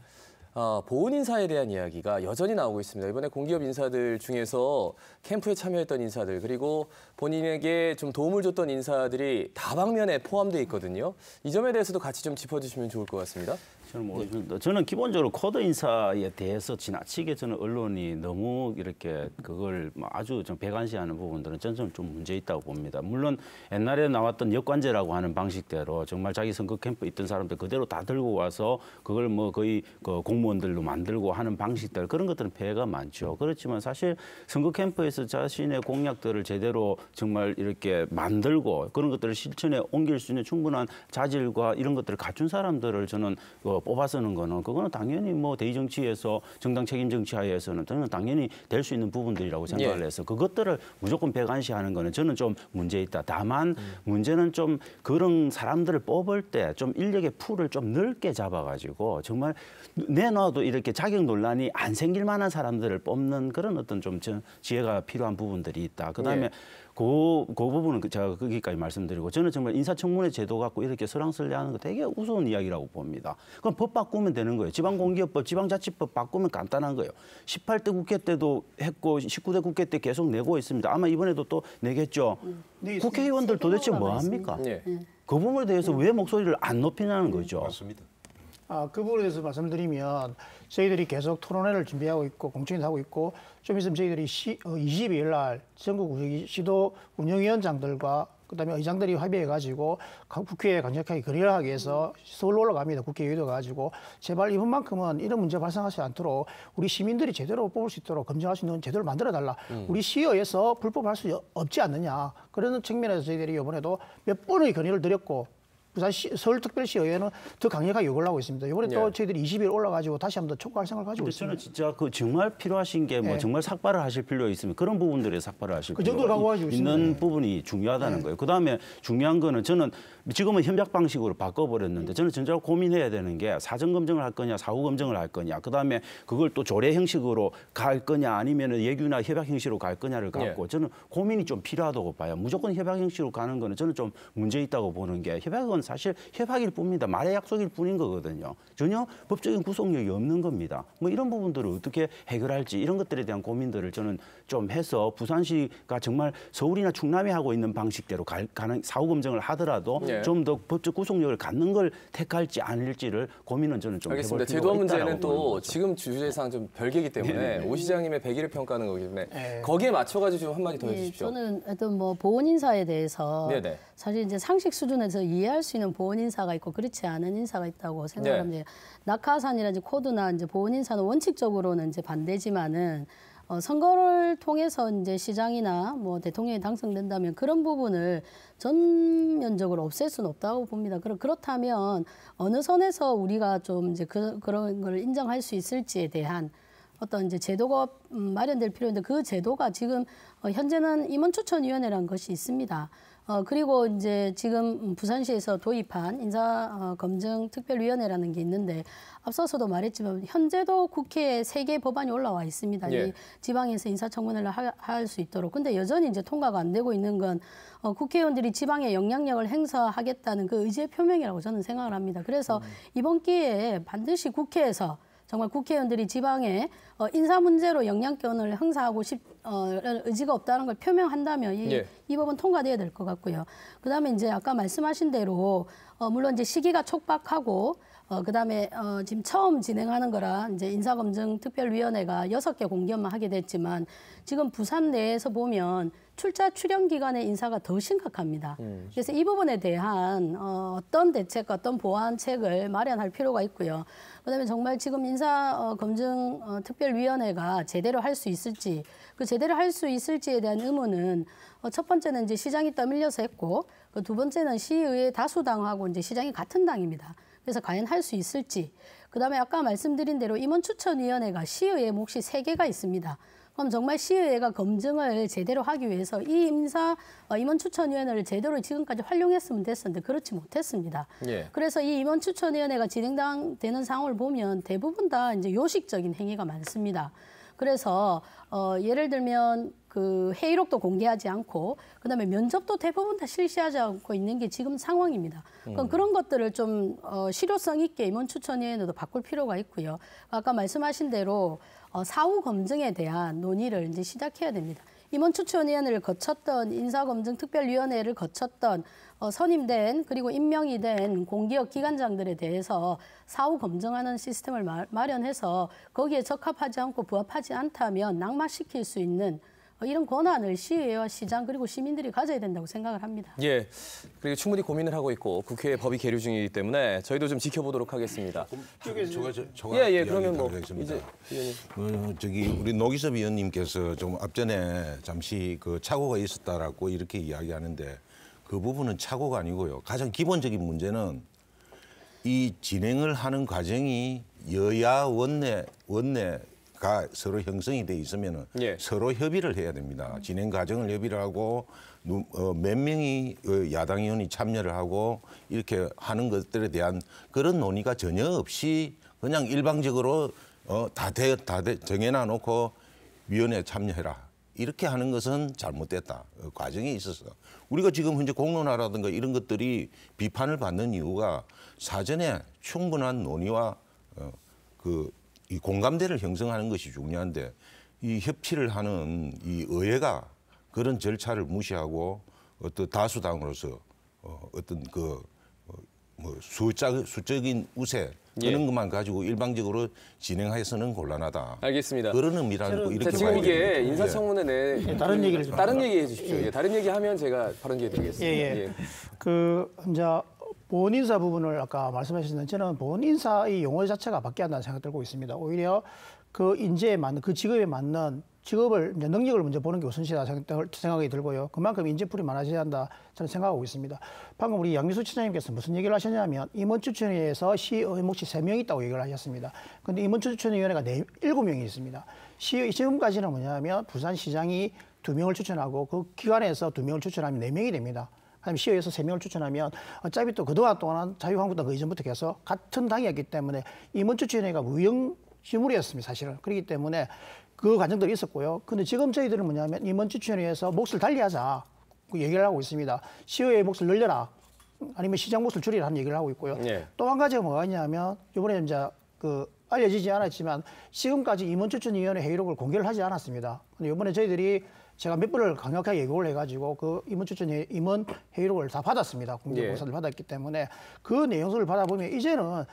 어, 보훈 인사에 대한 이야기가 여전히 나오고 있습니다. 이번에 공기업 인사들 중에서 캠프에 참여했던 인사들 그리고 본인에게 좀 도움을 줬던 인사들이 다방면에 포함돼 있거든요. 이 점에 대해서도 같이 좀 짚어주시면 좋을 것 같습니다. 저는 네. 모르겠습니다. 저는 기본적으로 코드 인사에 대해서 지나치게 저는 언론이 너무 이렇게 그걸 뭐 아주 좀 배관시하는 부분들은 저는 좀 문제 있다고 봅니다. 물론 옛날에 나왔던 역관제라고 하는 방식대로 정말 자기 선거 캠프 있던 사람들 그대로 다 들고 와서 그걸 뭐 거의 그 공무원들로 만들고 하는 방식들 그런 것들은 폐해가 많죠. 그렇지만 사실 선거 캠프에서 자신의 공약들을 제대로 정말 이렇게 만들고 그런 것들을 실천에 옮길 수 있는 충분한 자질과 이런 것들을 갖춘 사람들을 저는 어, 뽑아 서는 거는 그거는 당연히 뭐 대의 정치에서 정당 책임 정치 하에서는 저는 당연히 될 수 있는 부분들이라고 생각을 예. 해서 그것들을 무조건 배관시하는 거는 저는 좀 문제 있다. 다만 음. 문제는 좀 그런 사람들을 뽑을 때 좀 인력의 풀을 좀 넓게 잡아가지고 정말 내놔도 이렇게 자격 논란이 안 생길 만한 사람들을 뽑는 그런 어떤 좀 지혜가 필요한 부분들이 있다. 그다음에 예. 그, 그 부분은 제가 거기까지 말씀드리고 저는 정말 인사청문회 제도 갖고 이렇게 설랑설레하는 거 되게 우스운 이야기라고 봅니다. 그럼 법 바꾸면 되는 거예요. 지방공기업법, 지방자치법 바꾸면 간단한 거예요. 18대 국회 때도 했고 19대 국회 때 계속 내고 있습니다. 아마 이번에도 또 내겠죠. 음. 네, 국회의원들 도대체 뭐 합니까? 네. 네. 그 부분에 대해서 네. 왜 목소리를 안 높이냐는 네, 거죠. 맞습니다. 아, 그 부분에 대해서 말씀드리면 저희들이 계속 토론회를 준비하고 있고 공청회도 하고 있고 좀 있으면 저희들이 시, 어, 22일 날 전국 시도 운영위원장들과 그다음에 의장들이 합의해 가지고 국회에 강력하게 건의를 하기 위해서 서울로 올라갑니다. 국회의도 에 가지고 제발 이번만큼은 이런 문제 발생하지 않도록 우리 시민들이 제대로 뽑을 수 있도록 검증할 수 있는 제도를 만들어 달라. 음. 우리 시의에서 불법할 수 없지 않느냐. 그런 측면에서 저희들이 이번에도 몇 번의 건의를 드렸고 부산 시, 서울특별시의회는 더 강력하게 요구를 하고 있습니다. 이번에 또 예. 저희들이 20일 올라가지고 다시 한번 촉구할 생각을 가지고 있습니다. 저는 진짜 그 정말 필요하신 게뭐 예. 정말 삭발을 하실 필요가 있으면 그런 부분들에 삭발을 하실 그 정도로 필요가 있는 부분이 중요하다는 예. 거예요. 그다음에 중요한 거는 저는 지금은 협약 방식으로 바꿔버렸는데 저는 진짜로 고민해야 되는 게 사전 검증을 할 거냐 사후 검증을 할 거냐 그다음에 그걸 또 조례 형식으로 갈 거냐 아니면 예규나 협약 형식으로 갈 거냐를 예. 갖고 예. 저는 고민이 좀 필요하다고 봐요. 무조건 협약 형식으로 가는 거는 저는 좀 문제 있다고 보는 게 협약은 사실 협약일 뿐입니다. 말의 약속일 뿐인 거거든요. 전혀 법적인 구속력이 없는 겁니다. 뭐 이런 부분들을 어떻게 해결할지 이런 것들에 대한 고민들을 저는 좀 해서 부산시가 정말 서울이나 충남이 하고 있는 방식대로 갈, 가능 사후 검증을 하더라도 예. 예. 좀더 법적 구속력을 갖는 걸 택할지 아닐지를 고민은 저는 좀 알겠습니다. 제도화 문제는 또 지금 주제상 좀 별개이기 때문에 네. 네, 네. 오 시장님의 1일을 평가하는 거기 때문에 네. 거기에 맞춰가지고 좀 한마디 더 네, 해주십시오. 저는 어떤 뭐 보훈 인사에 대해서 네네. 사실 이제 상식 수준에서 이해할 수 있는 보훈 인사가 있고 그렇지 않은 인사가 있다고 생각합니다. 네. 낙하산이라든지 코드나 이제 보훈 인사는 원칙적으로는 이제 반대지만은 어, 선거를 통해서 이제 시장이나 뭐 대통령이 당선된다면 그런 부분을 전면적으로 없앨 수는 없다고 봅니다. 그럼 그렇다면 어느 선에서 우리가 좀 이제 그, 그런 걸 인정할 수 있을지에 대한 어떤 이제 제도가 음, 마련될 필요인데 그 제도가 지금 어, 현재는 임원추천위원회라는 것이 있습니다. 어, 그리고 이제 지금 부산시에서 도입한 인사검증특별위원회라는 어, 게 있는데 앞서서도 말했지만 현재도 국회에 세 개 법안이 올라와 있습니다. 예. 이 지방에서 인사청문회를 할 수 있도록. 근데 여전히 이제 통과가 안 되고 있는 건 어, 국회의원들이 지방에 영향력을 행사하겠다는 그 의지의 표명이라고 저는 생각을 합니다. 그래서 음. 이번 기회에 반드시 국회에서 정말 국회의원들이 지방에 어, 인사 문제로 영향권을 행사하고 싶 어, 의지가 없다는 걸 표명한다면 이, 예. 이 법은 통과돼야 될 것 같고요. 그다음에 이제 아까 말씀하신 대로 어, 물론 이제 시기가 촉박하고 어, 그다음에 어, 지금 처음 진행하는 거라 이제 인사검증특별위원회가 여섯 개공개만 하게 됐지만 지금 부산 내에서 보면 출자 출연 기간의 인사가 더 심각합니다. 음. 그렇죠. 그래서 이 부분에 대한 어, 어떤 대책, 과 어떤 보완책을 마련할 필요가 있고요. 그다음에 정말 지금 인사 어, 검증 어, 특별위원회가 제대로 할 수 있을지 그 제대로 할 수 있을지에 대한 의문은 어, 첫 번째는 이제 시장이 떠밀려서 했고 그 두 번째는 시의회 다수당하고 이제 시장이 같은 당입니다. 그래서 과연 할 수 있을지 그다음에 아까 말씀드린 대로 임원 추천위원회가 시의회 몫이 뭐 세 개가 있습니다. 그럼 정말 시의회가 검증을 제대로 하기 위해서 이 임사 어, 임원 추천위원회를 제대로 지금까지 활용했으면 됐었는데 그렇지 못했습니다. 예. 그래서 이 임원 추천위원회가 진행되는 상황을 보면 대부분 다 이제 요식적인 행위가 많습니다. 그래서 어, 예를 들면 그 회의록도 공개하지 않고 그다음에 면접도 대부분 다 실시하지 않고 있는 게 지금 상황입니다. 그럼 음. 그런 것들을 좀 어, 실효성 있게 임원 추천위원회도 바꿀 필요가 있고요. 아까 말씀하신 대로 어, 사후 검증에 대한 논의를 이제 시작해야 됩니다. 임원 추천위원회를 거쳤던 인사검증특별위원회를 거쳤던 어, 선임된 그리고 임명이 된 공기업 기관장들에 대해서 사후 검증하는 시스템을 마, 마련해서 거기에 적합하지 않고 부합하지 않다면 낙마시킬 수 있는 어, 이런 권한을 시의회와 시장 그리고 시민들이 가져야 된다고 생각을 합니다. 예, 그리고 충분히 고민을 하고 있고 국회에 법이 계류 중이기 때문에 저희도 좀 지켜보도록 하겠습니다. 저가 아, 저가 아, 예, 예, 그러면 뭐 이제 어, 저기 우리 노기섭 위원님께서 좀 앞전에 잠시 그 착오가 있었다라고 이렇게 이야기하는데 그 부분은 착오가 아니고요. 가장 기본적인 문제는 이 진행을 하는 과정이 여야 원내 원내 가 서로 형성이 돼 있으면 예. 서로 협의를 해야 됩니다. 진행 과정을 협의를 하고 어, 몇 명이 어, 야당 의원이 참여를 하고 이렇게 하는 것들에 대한 그런 논의가 전혀 없이 그냥 일방적으로 어, 다, 대, 다 대, 정해놔 놓고 위원회 참여해라. 이렇게 하는 것은 잘못됐다. 어, 과정에 있어서. 우리가 지금 현재 공론화라든가 이런 것들이 비판을 받는 이유가 사전에 충분한 논의와 어, 그이 공감대를 형성하는 것이 중요한데 이 협치를 하는 이 의회가 그런 절차를 무시하고 어떤 다수당으로서 어, 어떤 그뭐 어, 수자, 수적인 우세 그런 예. 것만 가지고 일방적으로 진행해서는 곤란하다. 알겠습니다. 그런 의미라는 거 이렇게 지금 이게 인사청문회 내 예. 다른 얘기를 좀 다른 얘기 해주십시오. 예. 다른 얘기 하면 제가 발언 기회 드리겠습니다. 예, 예. 예. 그 이제 보훈인사 부분을 아까 말씀하셨는데 저는 보훈인사의 용어 자체가 바뀌어야 한다는 생각 들고 있습니다. 오히려 그 인재에 맞는, 그 직업에 맞는 직업을, 능력을 먼저 보는 게 우선시다 생각이 들고요. 그만큼 인재풀이 많아져야 한다 저는 생각하고 있습니다. 방금 우리 양미수 처장님께서 무슨 얘기를 하셨냐면 임원추천위에서 시의목시 e 세명 있다고 얘기를 하셨습니다. 근데 임원추천위원회가 네 일곱 명이 있습니다. 시, 의 e 지금까지는 뭐냐면 부산시장이 두명을 추천하고 그 기관에서 두명을 추천하면 네명이 됩니다. 아니면 시의회에서 세명을 추천하면 어차피 또 그동안 동안 자유한국당 그 이전부터 계속 같은 당이었기 때문에 임원 추천회가 무용 시물이었습니다 사실은. 그렇기 때문에 그 과정들이 있었고요. 근데 지금 저희들은 뭐냐면 임원 추천회에서 몫을 달리하자 그 얘기를 하고 있습니다. 시의회 몫을 늘려라. 아니면 시장 몫을 줄이라 는 얘기를 하고 있고요. 네. 예. 또한 가지가 뭐가 있냐면 이번에 이제 그 알려지지 않았지만 지금까지 임원추천위원회 회의록을 공개를 하지 않았습니다. 근데 이번에 저희들이 제가 몇 번을 강력하게 예고를 해가지고 그 임원 추천 임원 회의록을 다 받았습니다. 공개 예. 보고서를 예. 받았기 때문에 그 내용서를 받아보면 이제는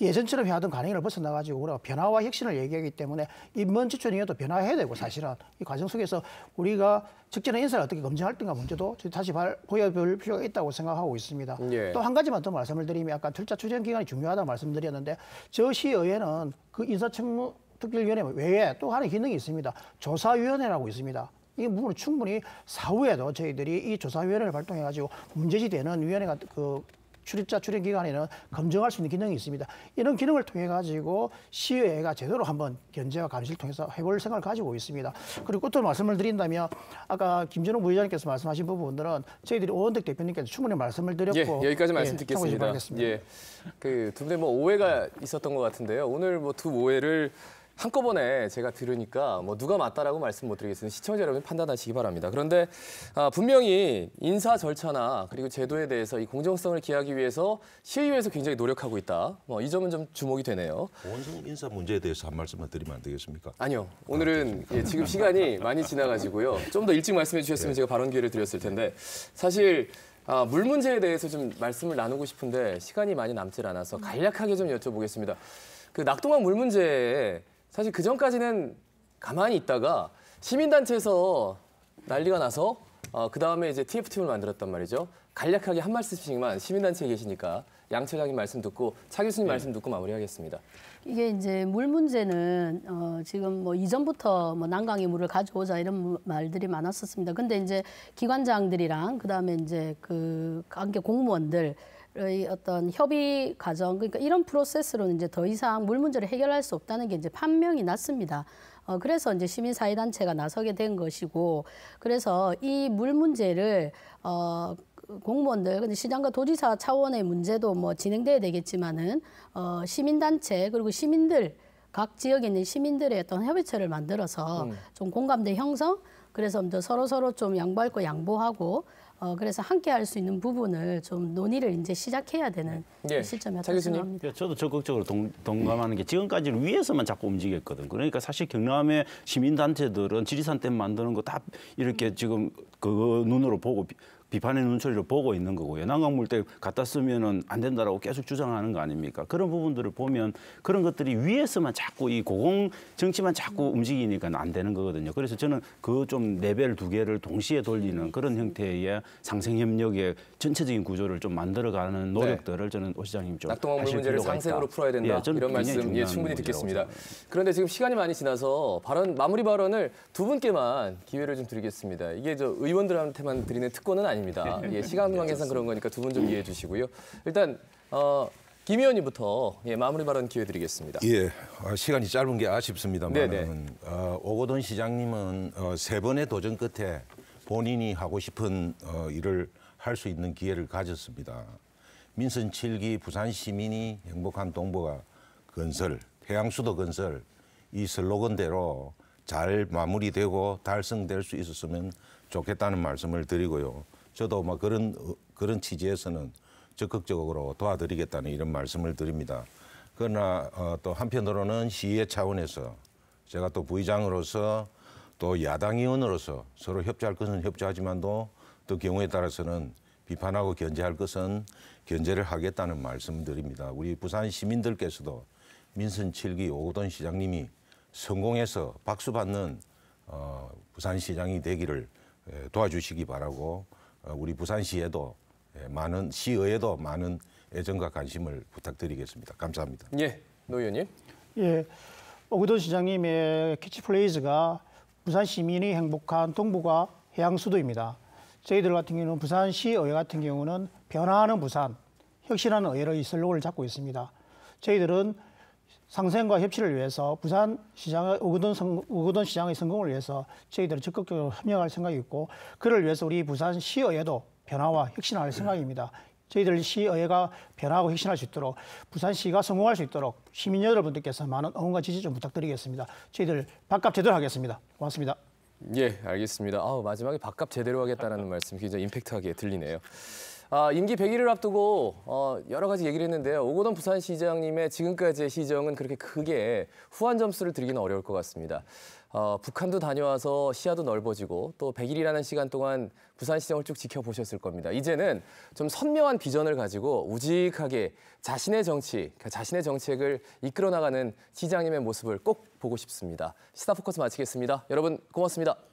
예전처럼 해왔던 관행을 벗어나가지고 우리가 변화와 혁신을 얘기하기 때문에 임원 추천이어도 변화해야 되고 사실은 이 과정 속에서 우리가 적절한 인사를 어떻게 검증할 텐가 문제도 다시 보여볼 필요가 있다고 생각하고 있습니다. 예. 또한 가지만 더 말씀을 드리면 아까 출자 추진 기간이 중요하다고 말씀드렸는데 저 시의회는 그 인사청문 특별위원회 외에 또하나의 기능이 있습니다. 조사위원회라고 있습니다. 이 부분은 충분히 사후에도 저희들이 이 조사위원회를 발동해가지고 문제지되는 위원회가 그 출입자 출입 기관에는 검증할 수 있는 기능이 있습니다. 이런 기능을 통해 가지고 시의회가 제대로 한번 견제와 감시를 통해서 해볼 생각을 가지고 있습니다. 그리고 또 말씀을 드린다면 아까 김준호 부회장님께서 말씀하신 부분들은 저희들이 오원택 대표님께서 충분히 말씀을 드렸고 예, 여기까지 말씀 예, 듣겠습니다. 예, 그두 분의 뭐 오해가 있었던 것 같은데요. 오늘 뭐 두 오해를 한꺼번에 제가 들으니까 뭐 누가 맞다라고 말씀 못 드리겠습니다. 시청자 여러분 판단하시기 바랍니다. 그런데 아, 분명히 인사 절차나 그리고 제도에 대해서 이 공정성을 기하기 위해서 시의회에서 굉장히 노력하고 있다. 뭐 이 점은 좀 주목이 되네요. 원성 인사 문제에 대해서 한 말씀만 드리면 안 되겠습니까? 아니요. 오늘은 아, 예, 지금 시간이 <laughs> 많이 지나가지고요. 좀 더 일찍 말씀해 주셨으면 네. 제가 발언 기회를 드렸을 텐데 사실 아, 물 문제에 대해서 좀 말씀을 나누고 싶은데 시간이 많이 남질 않아서 간략하게 좀 여쭤보겠습니다. 그 낙동강 물 문제에 사실 그 전까지는 가만히 있다가 시민단체에서 난리가 나서 어, 그 다음에 이제 TF팀을 만들었단 말이죠. 간략하게 한 말씀씩만 시민단체에 계시니까 양 차장님 말씀 듣고 차 교수님 네. 말씀 듣고 마무리하겠습니다. 이게 이제 물 문제는 어, 지금 뭐 이전부터 뭐 난강의 물을 가져오자 이런 말들이 많았었습니다. 근데 이제 기관장들이랑 그다음에 이제 그 관계 공무원들 의 어떤 협의 과정 그러니까 이런 프로세스로는 이제 더 이상 물 문제를 해결할 수 없다는 게 이제 판명이 났습니다. 어, 그래서 이제 시민사회단체가 나서게 된 것이고 그래서 이 물 문제를 어, 공무원들, 근데 시장과 도지사 차원의 문제도 뭐 진행돼야 되겠지만은 어, 시민단체 그리고 시민들 각 지역에 있는 시민들의 어떤 협의체를 만들어서 음. 좀 공감대 형성 그래서 서로 서로 좀 양보할 거 양보하고 어 그래서 함께 할 수 있는 부분을 좀 논의를 이제 시작해야 되는 예. 시점이었다고 생각합니다. 예, 저도 적극적으로 동, 감하는게 지금까지는 위에서만 자꾸 움직였거든. 그러니까 사실 경남의 시민단체들은 지리산 댐 만드는 거 다 이렇게 지금 그 눈으로 보고 비판의 눈초리로 보고 있는 거고요. 난강물 때 갖다 쓰면은 안 된다라고 계속 주장하는 거 아닙니까? 그런 부분들을 보면 그런 것들이 위에서만 자꾸 이 고공 정치만 자꾸 움직이니까 안 되는 거거든요. 그래서 저는 그 좀 레벨 두 개를 동시에 돌리는 그런 형태의 상생 협력의 전체적인 구조를 좀 만들어가는 네. 노력들을 네. 저는 오 시장님 좀 낙동강 물 문제를 상생으로 있다. 풀어야 된다. 예, 이런 말씀 예, 충분히 듣겠습니다. 그런데 지금 시간이 많이 지나서 발언 마무리 발언을 두 분께만 기회를 좀 드리겠습니다. 이게 저 의원들한테만 드리는 특권은 아니다 시간니다 예, 시간 관계상 그런 거니까 두 분 좀 이해해 주시고요. 일단 어, 김 의원님부터 예, 마무리 발언 기회 드리겠습니다. 예, 아, 시간이 짧은 게 아쉽습니다만 어, 아, 오고돈 시장님은 어, 세 번의 도전 끝에 본인이 하고 싶은 어, 일을 할 수 있는 기회를 가졌습니다. 민선 7기 부산 시민이 행복한 동부가 건설, 해양수도 건설 이 슬로건대로 잘 마무리되고 달성될 수 있었으면 좋겠다는 말씀을 드리고요. 저도 막 뭐 그런 그런 취지에서는 적극적으로 도와드리겠다는 이런 말씀을 드립니다. 그러나 어, 또 한편으로는 시의 차원에서 제가 또 부의장으로서 또 야당 의원으로서 서로 협조할 것은 협조하지만도 또 경우에 따라서는 비판하고 견제할 것은 견제를 하겠다는 말씀드립니다. 우리 부산 시민들께서도 민선 7기 오거돈 시장님이 성공해서 박수 받는 어, 부산시장이 되기를 도와주시기 바라고 어, 우리 부산시에도 예, 많은 시의회도 많은 애정과 관심을 부탁드리겠습니다. 감사합니다. 예, 노 의원님. 예, 오구도 시장님의 캐치플레이즈가 부산 시민이 행복한 동부가 해양 수도입니다. 저희들 같은 경우는 부산시의회 같은 경우는 변화하는 부산, 혁신하는 의회의 슬로건을 잡고 있습니다. 저희들은 상생과 협치를 위해서 부산 시장의 오거돈, 성, 거돈 시장의 성공을 위해서 저희들은 적극적으로 협력할 생각이 있고 그를 위해서 우리 부산 시의회도 변화와 혁신할 네. 생각입니다. 저희들 시의회가 변화하고 혁신할 수 있도록 부산시가 성공할 수 있도록 시민 여러분들께서 많은 응원과 지지 좀 부탁드리겠습니다. 저희들 밥값 제대로 하겠습니다. 고맙습니다. 예, 알겠습니다. 아우, 마지막에 밥값 제대로 하겠다는 말씀 굉장히 임팩트하게 들리네요. 아, 임기 100일을 앞두고 어, 여러 가지 얘기를 했는데요. 오고돈 부산시장님의 지금까지의 시정은 그렇게 크게 후한 점수를 드리기는 어려울 것 같습니다. 어, 북한도 다녀와서 시야도 넓어지고 또 100일이라는 시간 동안 부산시장을 쭉 지켜보셨을 겁니다. 이제는 좀 선명한 비전을 가지고 우직하게 자신의 정치, 그 자신의 정책을 이끌어 나가는 시장님의 모습을 꼭 보고 싶습니다. 시사포커스 마치겠습니다. 여러분 고맙습니다.